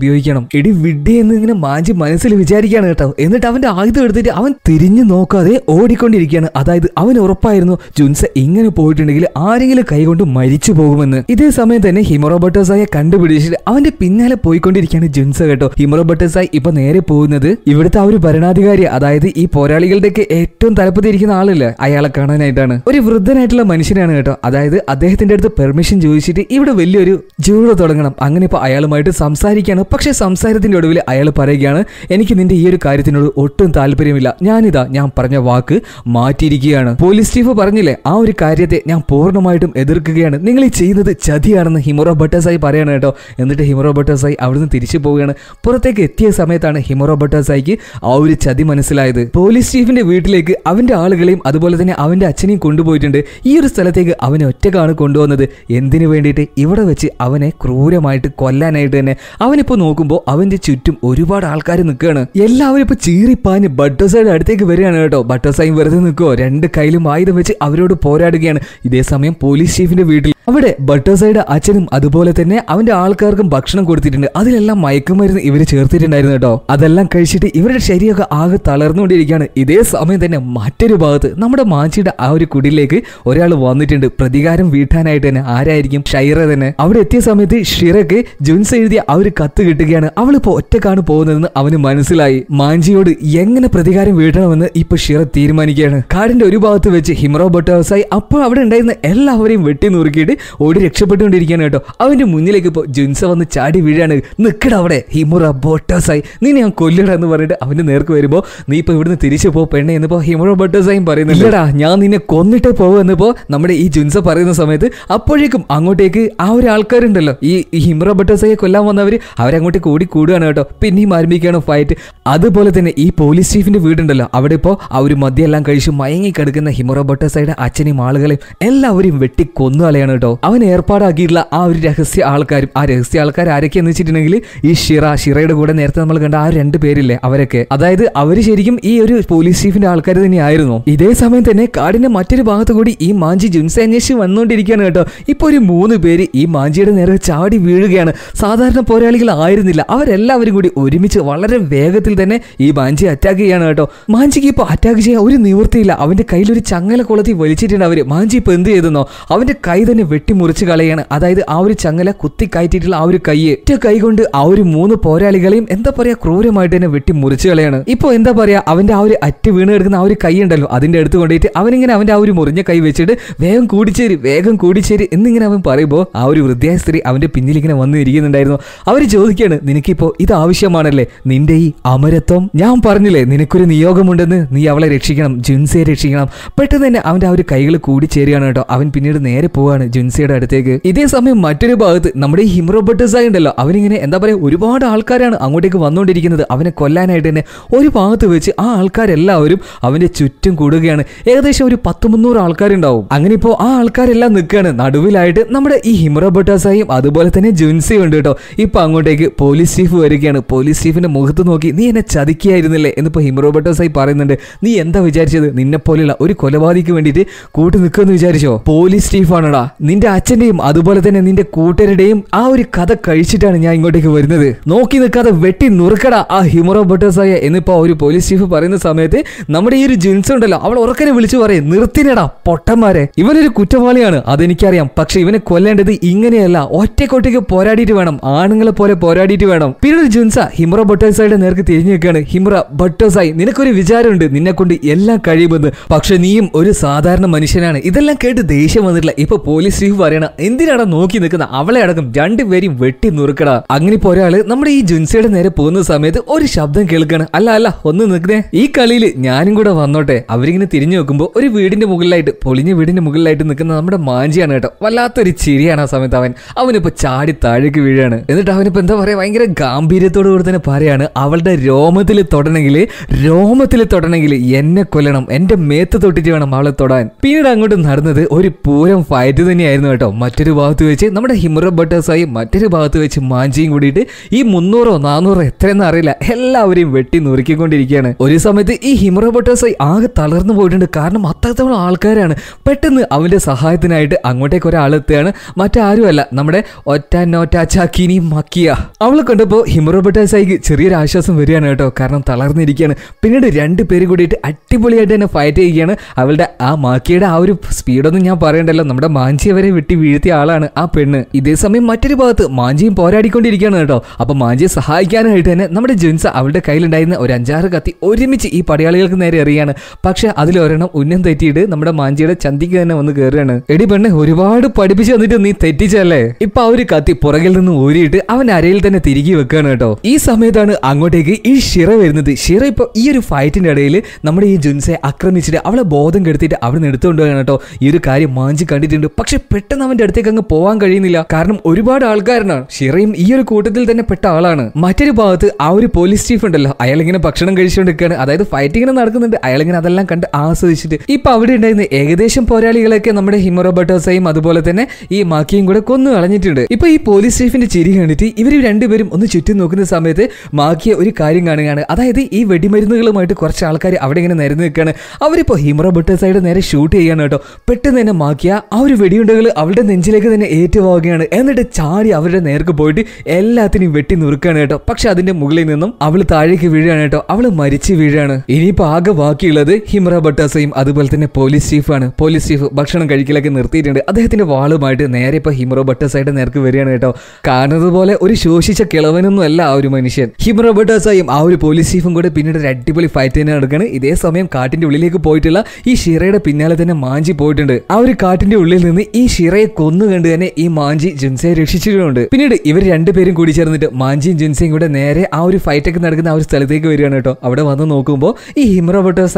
ഉപയോഗിക്കണം ഇടി വിഡ്ഡി എന്ന് ഇങ്ങനെ മാഞ്ചി മനസ്സിൽ എന്തെങ്കിലും വിചാരിക്കുകയാണ് കേട്ടോ എന്നിട്ട് അവന്റെ ആയുധം എടുത്തിട്ട് അവൻ തിരിഞ്ഞു നോക്കാതെ ഓടിക്കൊണ്ടിരിക്കുകയാണ് അതായത് അവൻ ഉറപ്പായിരുന്നു ജുൻസ ഇങ്ങനെ പോയിട്ടുണ്ടെങ്കിൽ ആരെങ്കിലും കൈകൊണ്ട് മരിച്ചു പോകുമെന്ന് ഇതേ സമയം തന്നെ ഹിമറോബട്ടേഴ്സായ കണ്ടുപിടിച്ചിട്ട് അവന്റെ പിന്നാലെ പോയിക്കൊണ്ടിരിക്കുകയാണ് ജുൻസ കേട്ടോ ഹിമറോബട്ടേഴ്സായി ഇപ്പൊ നേരെ പോകുന്നത് ഇവിടുത്തെ ആ ഒരു ഭരണാധികാരി അതായത് ഈ പോരാളികളുടെയൊക്കെ ഏറ്റവും തലപ്പത്തിരിക്കുന്ന ആളില്ല അയാളെ കാണാനായിട്ടാണ് ഒരു വൃദ്ധനായിട്ടുള്ള മനുഷ്യനാണ് കേട്ടോ അതായത് അദ്ദേഹത്തിന്റെ അടുത്ത് പെർമിഷൻ ചോദിച്ചിട്ട് ഇവിടെ വലിയൊരു ജൂഡോ തുടങ്ങണം അങ്ങനെ ഇപ്പൊ അയാളുമായിട്ട് സംസാരിക്കുകയാണ് പക്ഷെ സംസാരത്തിന്റെ ഒടുവിൽ അയാൾ പറയുകയാണ് എനിക്ക് നിന്റെ ഈ ഒരു കാര്യത്തിനോട് ഒട്ടും താല്പര്യമില്ല ഞാനിതാ ഞാൻ പറഞ്ഞ വാക്ക് മാറ്റിയിരിക്കുകയാണ് പോലീസ് ചീഫ് പറഞ്ഞില്ലേ ആ ഒരു കാര്യത്തെ ഞാൻ പൂർണ്ണമായിട്ടും എതിർക്കുകയാണ് നിങ്ങൾ ഈ ചെയ്യുന്നത് ചതിയാണെന്ന് ഹിമറോ ബട്ടേഴ്സായി പറയണം കേട്ടോ എന്നിട്ട് ഹിമറോ ബട്ടേഴ്സായി അവിടുന്ന് തിരിച്ചു പോവുകയാണ് പുറത്തേക്ക് എത്തിയ സമയത്താണ് ഹിമറോ ബട്ടേഴ്സായിക്ക് ആ ഒരു ചതി മനസ്സിലായത് പോലീസ് ചീഫിന്റെ വീട്ടിലേക്ക് അവന്റെ ആളുകളെയും അതുപോലെ തന്നെ അവന്റെ അച്ഛനെയും കൊണ്ടുപോയിട്ടുണ്ട് ഈ ഒരു സ്ഥലത്തേക്ക് അവനെ ഒറ്റക്കാണ് കൊണ്ടുവന്നത് എന്തിനു വേണ്ടിയിട്ട് ഇവിടെ വെച്ച് അവനെ ക്രൂരമായിട്ട് കൊല്ലാനായിട്ട് തന്നെ അവനിപ്പോൾ നോക്കുമ്പോൾ അവന്റെ ചുറ്റും ഒരുപാട് ആൾക്കാർ നിൽക്കും നിൽക്കുകയാണ് എല്ലാവരും ഇപ്പൊ ചീറിപ്പാഞ്ഞ് ബട്ടോസായുടെ അടുത്തേക്ക് വരികയാണ് കേട്ടോ ബട്ടോസായും വെറുതെ നിൽക്കുമോ രണ്ട് കയ്യിലും ആയുധം വെച്ച് അവരോട് പോരാടുകയാണ് ഇതേ സമയം പോലീസ് ചീഫിന്റെ വീട്ടിൽ അവിടെ ബട്ടേഴ്സയുടെ അച്ഛനും അതുപോലെ തന്നെ അവന്റെ ആൾക്കാർക്കും ഭക്ഷണം കൊടുത്തിട്ടുണ്ട് അതിലെല്ലാം മയക്കുമരുന്ന് ഇവർ ചേർത്തിട്ടുണ്ടായിരുന്നു കേട്ടോ അതെല്ലാം കഴിച്ചിട്ട് ഇവരുടെ ശരീരമൊക്കെ ആകെ തളർന്നുകൊണ്ടിരിക്കുകയാണ് ഇതേ സമയം തന്നെ മറ്റൊരു ഭാഗത്ത് നമ്മുടെ മാച്ചിയുടെ ആ ഒരു കുടിലേക്ക് ഒരാൾ വന്നിട്ടുണ്ട് പ്രതികാരം വീട്ടാനായിട്ട് തന്നെ ആരായിരിക്കും ഷൈറ തന്നെ അവിടെ എത്തിയ സമയത്ത് ഷിറക്ക് ജുൻസ് എഴുതിയ ആ ഒരു കത്ത് കിട്ടുകയാണ് അവളിപ്പോ ഒറ്റക്കാണ് പോകുന്നതെന്ന് അവന് മനസ്സിലായി മാഞ്ചിയോട് എങ്ങനെ പ്രതികാരം വീട്ടണമെന്ന് ഇപ്പൊ ഷിറ തീരുമാനിക്കുകയാണ് കാടിന്റെ ഒരു ഭാഗത്ത് വെച്ച് ഹിമറോ ബട്ടോസായി അപ്പോൾ അവിടെ ഉണ്ടായിരുന്ന എല്ലാവരെയും വെട്ടി നുറുക്കിയിട്ട് ഓടി ഓടി രക്ഷപ്പെട്ടുകൊണ്ടിരിക്കുകയാണ് കേട്ടോ അവൻ്റെ മുന്നിലേക്ക് ഇപ്പോൾ ജുൻസ വന്ന് ചാടി വീഴാണ് നിൽക്കട അവിടെ ഹിമുറ ബോട്ടോസായി നിന്നെ ഞാൻ കൊല്ലട എന്ന് പറഞ്ഞിട്ട് അവൻ്റെ നേർക്ക് വരുമ്പോൾ നീ ഇപ്പോൾ ഇവിടുന്ന് തിരിച്ചു പോ പെണ്ണെ എന്നിപ്പോൾ ഹിമുറ ബോട്ടോസായും പറയുന്നുണ്ട് ഇല്ലടാ ഞാൻ നിന്നെ കൊന്നിട്ട് എന്നിപ്പോൾ നമ്മുടെ ഈ ജുൻസ പറയുന്ന സമയത്ത് അപ്പോഴേക്കും അങ്ങോട്ടേക്ക് ആ ഒരു ആൾക്കാരുണ്ടല്ലോ ഈ ഹിമുറ ബോട്ടോസായി കൊല്ലാൻ വന്നവർ അവരങ്ങോട്ട് കൂടി കൂടുകയാണ് കേട്ടോ പിന്നെയും ആരംഭിക്കുകയാണ് ഫൈറ്റ് അതുപോലെ തന്നെ ഈ പോലീസ് ചീഫിൻ്റെ വീടുണ്ടല്ലോ അവിടെ ഇപ്പോൾ ആ ഒരു എല്ലാം കഴിച്ച് മയങ്ങി കിടക്കുന്ന ഹിമുറ ബോട്ടോസായുടെ അച്ഛനെയും ആളുകളെയും എല്ലാവരും വെട്ടി കളയാണ് കേട്ടോ അവൻ ഏർപ്പാടാക്കിയിട്ടുള്ള ആ ഒരു രഹസ്യ ആൾക്കാരും ആ രഹസ്യ ആൾക്കാർ ആരൊക്കെയെന്ന് വെച്ചിട്ടുണ്ടെങ്കിൽ ഈ ഷിറ ഷിറയുടെ കൂടെ നേരത്തെ നമ്മൾ കണ്ട ആ രണ്ട് പേരില്ലേ അവരൊക്കെ അതായത് അവർ ശരിക്കും ഈ ഒരു പോലീസ് ചീഫിന്റെ ആൾക്കാർ തന്നെയായിരുന്നു ഇതേ സമയം തന്നെ കാടിന്റെ മറ്റൊരു ഭാഗത്ത് കൂടി ഈ മാഞ്ചി ജിംസെ വന്നുകൊണ്ടിരിക്കുകയാണ് കേട്ടോ ഇപ്പൊ ഒരു മൂന്ന് പേര് ഈ മാഞ്ചിയുടെ നേരെ ചാടി വീഴുകയാണ് സാധാരണ പോരാളികൾ ആയിരുന്നില്ല അവരെല്ലാവരും കൂടി ഒരുമിച്ച് വളരെ വേഗത്തിൽ തന്നെ ഈ മാഞ്ചി അറ്റാക്ക് ചെയ്യാണ് കേട്ടോ മാഞ്ചിക്ക് ഇപ്പൊ അറ്റാക്ക് ചെയ്യാൻ ഒരു നിവൃത്തിയില്ല അവന്റെ കയ്യിൽ ഒരു ചങ്ങല കൊളത്തി വലിച്ചിട്ടുണ്ട് അവര് മാഞ്ചി ഇപ്പൊ എന്ത് ചെയ്തെന്നോ അവന്റെ കൈ തന്നെ വെട്ടിമുറിച്ച് കളയാണ് അതായത് ആ ഒരു ചങ്ങല കുത്തി കയറ്റിയിട്ടുള്ള ആ ഒരു കൈ ഒറ്റ കൈ കൊണ്ട് ആ ഒരു മൂന്ന് പോരാളികളെയും എന്താ പറയാ ക്രൂരമായിട്ട് തന്നെ വെട്ടിമുറിച്ച് കളയാണ് ഇപ്പൊ എന്താ പറയാ അവന്റെ ആ ഒരു അറ്റ് വീണ് കിടക്കുന്ന ആ ഒരു കൈ ഉണ്ടല്ലോ അതിന്റെ അടുത്ത് കൊണ്ടുപോയിട്ട് അവനിങ്ങനെ അവന്റെ ആ ഒരു മുറിഞ്ഞ കൈ വെച്ചിട്ട് വേഗം കൂടിച്ചേരി വേഗം കൂടിച്ചേരി എന്നിങ്ങനെ അവൻ പറയുമ്പോ ആ ഒരു വൃദ്ധയായ സ്ത്രീ അവന്റെ പിന്നിൽ ഇങ്ങനെ വന്നു ഇരിക്കുന്നുണ്ടായിരുന്നു അവർ ചോദിക്കുകയാണ് നിനക്കിപ്പോ ഇത് ആവശ്യമാണല്ലേ നിന്റെ ഈ അമരത്വം ഞാൻ പറഞ്ഞില്ലേ നിനക്കൊരു നിയോഗമുണ്ടെന്ന് നീ അവളെ രക്ഷിക്കണം ജിൻസയെ രക്ഷിക്കണം പെട്ടെന്ന് തന്നെ അവന്റെ ആ ഒരു കൈകൾ കൂടിച്ചേരുകയാണ് കേട്ടോ അവൻ പിന്നീട് നേരെ പോവാണ് ഷിൻസിയുടെ അടുത്തേക്ക് ഇതേ സമയം മറ്റൊരു ഭാഗത്ത് നമ്മുടെ ഹിം റോബർട്ടസായി ഉണ്ടല്ലോ അവനിങ്ങനെ എന്താ പറയുക ഒരുപാട് ആൾക്കാരാണ് അങ്ങോട്ടേക്ക് വന്നുകൊണ്ടിരിക്കുന്നത് അവനെ കൊല്ലാനായിട്ട് തന്നെ ഒരു ഭാഗത്ത് വെച്ച് ആ ആൾക്കാരെല്ലാവരും അവൻ്റെ ചുറ്റും കൂടുകയാണ് ഏകദേശം ഒരു പത്ത് മുന്നൂറ് ആൾക്കാരുണ്ടാവും അങ്ങനെ ഇപ്പോൾ ആ ആൾക്കാരെല്ലാം നിൽക്കുകയാണ് നടുവിലായിട്ട് നമ്മുടെ ഈ ഹിം റോബർട്ടസായും അതുപോലെ തന്നെ ജുൻസിയും ഉണ്ട് കേട്ടോ ഇപ്പോൾ അങ്ങോട്ടേക്ക് പോലീസ് ചീഫ് വരികയാണ് പോലീസ് ചീഫിന്റെ മുഖത്ത് നോക്കി നീ എന്നെ ചതിക്കുകയായിരുന്നില്ലേ എന്നിപ്പോൾ ഹിം ആയി പറയുന്നുണ്ട് നീ എന്താ വിചാരിച്ചത് നിന്നെ പോലെയുള്ള ഒരു കൊലപാതകയ്ക്ക് വേണ്ടിയിട്ട് കൂട്ടി നിൽക്കുമെന്ന് വിചാരിച്ചോ പോലീസ് ചീഫാണടാ നിന്റെ അച്ഛന്റെയും അതുപോലെ തന്നെ നിന്റെ കൂട്ടരുടെയും ആ ഒരു കഥ കഴിച്ചിട്ടാണ് ഞാൻ ഇങ്ങോട്ടേക്ക് വരുന്നത് നോക്കി നിൽക്കാതെ വെട്ടി നുറുക്കട ആ ഹിമറോ ബട്ടേഴ്സായ എന്നിപ്പോ ഒരു പോലീസ് ചീഫ് പറയുന്ന സമയത്ത് നമ്മുടെ ഈ ഒരു ജിൻസ് ഉണ്ടല്ലോ അവൾ ഉറക്കനെ വിളിച്ചു പറയും നിർത്തിനടാ പൊട്ടന്മാരെ ഇവനൊരു കുറ്റവാളിയാണ് അതെനിക്കറിയാം പക്ഷെ ഇവനെ കൊല്ലേണ്ടത് ഇങ്ങനെയല്ല ഒറ്റക്കൊട്ടേക്ക് പോരാടിയിട്ട് വേണം ആണുങ്ങളെ പോലെ പോരാടിയിട്ട് വേണം പിന്നീട് ജിൻസ ഹിമറോ ബട്ടേഴ്സായിട്ട് നേർക്ക് തിരിഞ്ഞു നിൽക്കുകയാണ് ഹിമറ ബട്ടേഴ്സായി നിനക്കൊരു വിചാരമുണ്ട് നിന്നെ കൊണ്ട് എല്ലാം കഴിയുമെന്ന് പക്ഷെ നീയും ഒരു സാധാരണ മനുഷ്യനാണ് ഇതെല്ലാം കേട്ട് ദേഷ്യം വന്നിട്ടില്ല ഇപ്പൊ പോലീസ് ശിവ് പറയണ എന്തിനാണ് നോക്കി നിൽക്കുന്ന അവളെ അടക്കം രണ്ടുപേരെയും വെട്ടി നുറുക്കട അങ്ങനെ ഇപ്പൊ ഒരാള് നമ്മുടെ ഈ ജുൻസയുടെ നേരെ പോകുന്ന സമയത്ത് ഒരു ശബ്ദം കേൾക്കാണ് അല്ല അല്ല ഒന്ന് നിൽക്കുന്നേ ഈ കളിയിൽ ഞാനും കൂടെ വന്നോട്ടെ അവരിങ്ങനെ തിരിഞ്ഞു നോക്കുമ്പോൾ ഒരു വീടിന്റെ മുകളിലായിട്ട് പൊളിഞ്ഞ വീടിന്റെ മുകളിലായിട്ട് നിൽക്കുന്ന നമ്മുടെ മാഞ്ചിയാണ് കേട്ടോ വല്ലാത്തൊരു ചിരിയാണ് ആ സമയത്ത് അവൻ അവനിപ്പോ ചാടി താഴേക്ക് വീഴാണ് എന്നിട്ട് അവനിപ്പോ എന്താ പറയാ ഭയങ്കര ഗാംഭീര്യത്തോടു കൂടി തന്നെ പറയാണ് അവളുടെ രോമത്തിൽ തൊടണമെങ്കിൽ രോമത്തിൽ തൊടണമെങ്കിൽ എന്നെ കൊല്ലണം എന്റെ മേത്ത് തൊട്ടിട്ട് വേണം അവളെ തൊടാൻ പിന്നീട് അങ്ങോട്ട് നടന്നത് ഒരു പൂരം ഫയറ്റ് തന്നെ തന്നെയായിരുന്നു കേട്ടോ മറ്റൊരു ഭാഗത്ത് വെച്ച് നമ്മുടെ ഹിമറ ബട്ടേഴ്സായി മറ്റൊരു ഭാഗത്ത് വെച്ച് മാഞ്ചിയും കൂടിയിട്ട് ഈ മുന്നൂറോ നാനൂറോ എത്രയെന്ന് അറിയില്ല എല്ലാവരെയും വെട്ടി നുറുക്കിക്കൊണ്ടിരിക്കുകയാണ് ഒരു സമയത്ത് ഈ ഹിമറ ബട്ടേഴ്സായി ആകെ തളർന്നു പോയിട്ടുണ്ട് കാരണം അത്രത്തോളം ആൾക്കാരാണ് പെട്ടെന്ന് അവൻ്റെ സഹായത്തിനായിട്ട് അങ്ങോട്ടേക്ക് ഒരാൾ എത്തുകയാണ് മറ്റാരുമല്ല നമ്മുടെ ഒറ്റ നോറ്റ ചാക്കിനി മക്കിയ അവളെ കണ്ടപ്പോൾ ഹിമറ ബട്ടേഴ്സായിക്ക് ചെറിയൊരു ആശ്വാസം വരികയാണ് കേട്ടോ കാരണം തളർന്നിരിക്കുകയാണ് പിന്നീട് രണ്ട് പേര് കൂടിയിട്ട് അടിപൊളിയായിട്ട് തന്നെ ഫൈറ്റ് ചെയ്യുകയാണ് അവളുടെ ആ മാക്കിയുടെ ആ ഒരു സ്പീഡൊന്നും ഞാൻ പറയണ്ടല്ലോ നമ്മുടെ മാഞ്ചി മാഞ്ചിയെ വരെ വീഴ്ത്തിയ ആളാണ് ആ പെണ്ണ് ഇതേ സമയം മറ്റൊരു ഭാഗത്ത് മാഞ്ചിയും പോരാടിക്കൊണ്ടിരിക്കുകയാണ് കേട്ടോ അപ്പൊ മാഞ്ചിയെ സഹായിക്കാനായിട്ട് തന്നെ നമ്മുടെ ജിൻസ അവളുടെ കയ്യിലുണ്ടായിരുന്ന ഒരു അഞ്ചാറ് കത്തി ഒരുമിച്ച് ഈ പടയാളികൾക്ക് നേരെ എറിയാണ് പക്ഷെ അതിലൊരെണ്ണം ഉന്നം തെറ്റിയിട്ട് നമ്മുടെ മാഞ്ചിയുടെ ചന്തിക്ക് തന്നെ വന്ന് കയറുകയാണ് എടി പെണ്ണ് ഒരുപാട് പഠിപ്പിച്ചു വന്നിട്ട് നീ തെറ്റിച്ചല്ലേ ഇപ്പൊ ആ ഒരു കത്തി പുറകിൽ നിന്ന് ഊരിയിട്ട് അവൻ അരയിൽ തന്നെ തിരികെ വെക്കുകയാണ് കേട്ടോ ഈ സമയത്താണ് അങ്ങോട്ടേക്ക് ഈ ഷിറ വരുന്നത് ഷിറ ഇപ്പൊ ഈ ഒരു ഫൈറ്റിന്റെ ഇടയിൽ നമ്മുടെ ഈ ജുൻസെ ആക്രമിച്ചിട്ട് അവളെ ബോധം കെടുത്തിട്ട് അവിടെ നിന്ന് എടുത്തുകൊണ്ടുപോകാണ് കേട്ടോ ഈ ഒരു കാര്യം മാഞ്ചി കണ്ടിട്ടുണ്ട് പക്ഷെ പെട്ടെന്ന് അവന്റെ അടുത്തേക്ക് അങ്ങ് പോവാൻ കഴിയുന്നില്ല കാരണം ഒരുപാട് ആൾക്കാരനാണ് ഷിറയും ഈ ഒരു കൂട്ടത്തിൽ തന്നെ പെട്ട ആളാണ് മറ്റൊരു ഭാഗത്ത് ആ ഒരു പോലീസ് ചീഫ് ഉണ്ടല്ലോ അയാൾ ഇങ്ങനെ ഭക്ഷണം കഴിച്ചുകൊണ്ടിരിക്കുകയാണ് അതായത് ഫൈറ്റ് ഇങ്ങനെ നടക്കുന്നുണ്ട് അയാൾ ഇങ്ങനെ അതെല്ലാം കണ്ട് ആസ്വദിച്ചിട്ട് ഇപ്പൊ അവിടെ ഉണ്ടായിരുന്ന ഏകദേശം പോരാളികളൊക്കെ നമ്മുടെ ഹിമറോ ബട്ടോസയും അതുപോലെ തന്നെ ഈ മാക്കിയും കൂടെ കൊന്നു കളഞ്ഞിട്ടുണ്ട് ഇപ്പൊ ഈ പോലീസ് ചീഫിന്റെ ചിരി കണ്ടിട്ട് ഇവർ രണ്ടുപേരും ഒന്ന് ചുറ്റും നോക്കുന്ന സമയത്ത് മാക്കിയ ഒരു കാര്യം കാണുകയാണ് അതായത് ഈ വെടിമരുന്നുകളുമായിട്ട് കുറച്ച് ആൾക്കാർ അവിടെ ഇങ്ങനെ നിരന്ന് നിൽക്കുകയാണ് അവരിപ്പോ ഹിമറോ ബട്ടോസയുടെ നേരെ ഷൂട്ട് ചെയ്യാണ് കേട്ടോ പെട്ടെന്ന് തന്നെ മാക്കിയ ആ ഒരു വെടിയുണ്ട് ഗുണ്ടകൾ അവളുടെ നെഞ്ചിലേക്ക് തന്നെ ഏറ്റുപോവുകയാണ് എന്നിട്ട് ചാടി അവരുടെ നേർക്ക് പോയിട്ട് എല്ലാത്തിനെയും വെട്ടി നുറുക്കുകയാണ് കേട്ടോ പക്ഷെ അതിന്റെ മുകളിൽ നിന്നും അവൾ താഴേക്ക് വീഴുകയാണ് കേട്ടോ അവൾ മരിച്ചു വീഴുകയാണ് ഇനിയിപ്പോ ആകെ ബാക്കിയുള്ളത് ഹിമ്ര ബട്ടാസയും അതുപോലെ തന്നെ പോലീസ് ചീഫാണ് പോലീസ് ചീഫ് ഭക്ഷണം കഴിക്കലൊക്കെ നിർത്തിയിട്ടുണ്ട് അദ്ദേഹത്തിന്റെ വാളുമായിട്ട് നേരെ ഇപ്പോൾ ഹിമ്ര ബട്ടാസയുടെ നേർക്ക് വരികയാണ് കേട്ടോ കാണുന്നത് പോലെ ഒരു ശോഷിച്ച കിളവനൊന്നും അല്ല ആ ഒരു മനുഷ്യൻ ഹിമ്ര ബട്ടാസയും ആ ഒരു പോലീസ് ചീഫും കൂടെ പിന്നീട് ഒരു അടിപൊളി ഫൈറ്റ് തന്നെ നടക്കുകയാണ് ഇതേ സമയം കാട്ടിന്റെ ഉള്ളിലേക്ക് പോയിട്ടുള്ള ഈ ഷിറയുടെ പിന്നാലെ തന്നെ മാഞ്ചി പോയിട്ടുണ്ട് ആ ഒരു കാട്ടിന്റെ ഉള്ളിൽ നിന്ന് ഈ ഈ ഷിറയെ കൊന്നു കണ്ട് തന്നെ ഈ മാഞ്ചി ജുൻസയെ രക്ഷിച്ചിട്ടുണ്ട് പിന്നീട് ഇവർ രണ്ടുപേരും കൂടി ചേർന്നിട്ട് മാഞ്ചിയും ജുൻസയും കൂടെ നേരെ ആ ഒരു ഫൈറ്റൊക്കെ നടക്കുന്ന ആ ഒരു സ്ഥലത്തേക്ക് വരികയാണ് കേട്ടോ അവിടെ വന്ന് നോക്കുമ്പോൾ ഈ ഹിമ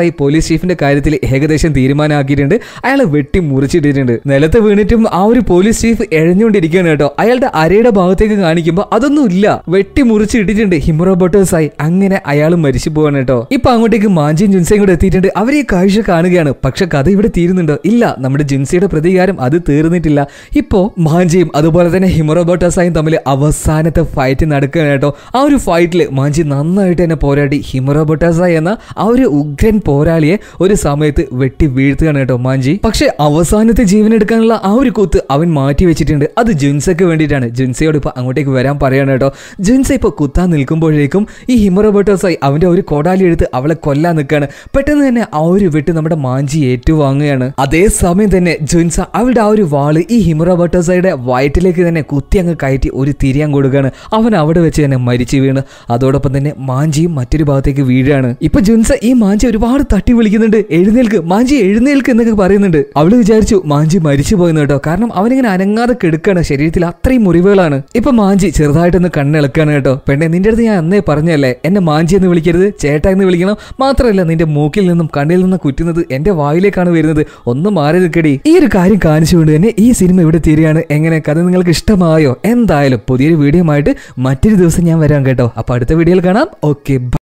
ആയി പോലീസ് ചീഫിന്റെ കാര്യത്തിൽ ഏകദേശം തീരുമാനമാക്കിയിട്ടുണ്ട് അയാളെ വെട്ടി മുറിച്ചിട്ടിട്ടുണ്ട് നിലത്ത് വീണിട്ടും ആ ഒരു പോലീസ് ചീഫ് എഴഞ്ഞുകൊണ്ടിരിക്കുകയാണ് കേട്ടോ അയാളുടെ അരയുടെ ഭാഗത്തേക്ക് കാണിക്കുമ്പോൾ അതൊന്നും ഇല്ല വെട്ടി മുറിച്ച് ഇട്ടിട്ടുണ്ട് ആയി അങ്ങനെ അയാൾ മരിച്ചു പോവാണ് കേട്ടോ ഇപ്പൊ അങ്ങോട്ടേക്ക് മാഞ്ചിയും ജുൻസയും കൂടെ എത്തിയിട്ടുണ്ട് അവർ ഈ കാഴ്ച കാണുകയാണ് പക്ഷെ കഥ ഇവിടെ തീരുന്നുണ്ടോ ഇല്ല നമ്മുടെ ജിൻസിയുടെ പ്രതികാരം അത് തീർന്നിട്ടില്ല ഇപ്പോൾ മാഞ്ചിയും അതുപോലെ തന്നെ ഹിമറോബോട്ടസായും തമ്മിൽ അവസാനത്തെ ഫൈറ്റ് നടക്കുകയാണ് കേട്ടോ ആ ഒരു ഫൈറ്റിൽ മാഞ്ചി നന്നായിട്ട് തന്നെ പോരാടി ഹിമറോബോട്ടസായി എന്ന ആ ഒരു ഉഗ്രൻ പോരാളിയെ ഒരു സമയത്ത് വെട്ടി വീഴ്ത്തുകയാണ് കേട്ടോ മാഞ്ചി പക്ഷേ അവസാനത്തെ ജീവൻ എടുക്കാനുള്ള ആ ഒരു കൂത്ത് അവൻ മാറ്റി വെച്ചിട്ടുണ്ട് അത് ജുൻസയ്ക്ക് വേണ്ടിയിട്ടാണ് ജുൻസയോട് ഇപ്പോൾ അങ്ങോട്ടേക്ക് വരാൻ പറയാണ് കേട്ടോ ജുൻസ ഇപ്പോൾ കുത്താൻ നിൽക്കുമ്പോഴേക്കും ഈ ഹിമറോബോട്ടോസായി അവൻ്റെ ഒരു കൊടാലി എടുത്ത് അവളെ കൊല്ലാൻ നിൽക്കുകയാണ് പെട്ടെന്ന് തന്നെ ആ ഒരു വെട്ട് നമ്മുടെ മാഞ്ചി ഏറ്റുവാങ്ങുകയാണ് അതേ സമയം തന്നെ ജുൻസ അവളുടെ ആ ഒരു ഒരു വാള് ഈ ഹിമുറ ബട്ടേഴ്സയുടെ വയറ്റിലേക്ക് തന്നെ കുത്തി അങ്ങ് കയറ്റി ഒരു തിരിയാൻ കൊടുക്കുകയാണ് അവൻ അവിടെ വെച്ച് തന്നെ മരിച്ചു വീണ് അതോടൊപ്പം തന്നെ മാഞ്ചിയും മറ്റൊരു ഭാഗത്തേക്ക് വീഴാണ് ഇപ്പൊ ജുൻസ ഈ മാഞ്ചി ഒരുപാട് തട്ടി വിളിക്കുന്നുണ്ട് എഴുന്നേൽക്ക് മാഞ്ചി എഴുന്നേൽക്ക് എന്നൊക്കെ പറയുന്നുണ്ട് അവള് വിചാരിച്ചു മാഞ്ചി മരിച്ചു പോയെന്ന് കേട്ടോ കാരണം അവനിങ്ങനെ അനങ്ങാതെ കെടുക്കാണ് ശരീരത്തിൽ അത്രയും മുറിവുകളാണ് ഇപ്പൊ മാഞ്ചി ചെറുതായിട്ടൊന്ന് കണ്ണിളക്കാണ് കേട്ടോ പെണ്ണെ നിന്റെ അടുത്ത് ഞാൻ അന്നേ പറഞ്ഞല്ലേ എന്നെ മാഞ്ചി എന്ന് വിളിക്കരുത് ചേട്ട എന്ന് വിളിക്കണം മാത്രമല്ല നിന്റെ മൂക്കിൽ നിന്നും കണ്ണിൽ നിന്നും കുറ്റുന്നത് എന്റെ വായിലേക്കാണ് വരുന്നത് ഒന്ന് മാറി നിൽക്കടി ഈ ഒരു കാര്യം കാണിച്ചുകൊണ്ട് തന്നെ ഈ സിനിമ ഇവിടെ തീരുകയാണ് എങ്ങനെ കഥ നിങ്ങൾക്ക് ഇഷ്ടമായോ എന്തായാലും പുതിയൊരു വീഡിയോ ആയിട്ട് മറ്റൊരു ദിവസം ഞാൻ വരാം കേട്ടോ അപ്പോൾ അടുത്ത വീഡിയോയിൽ കാണാം ഓക്കെ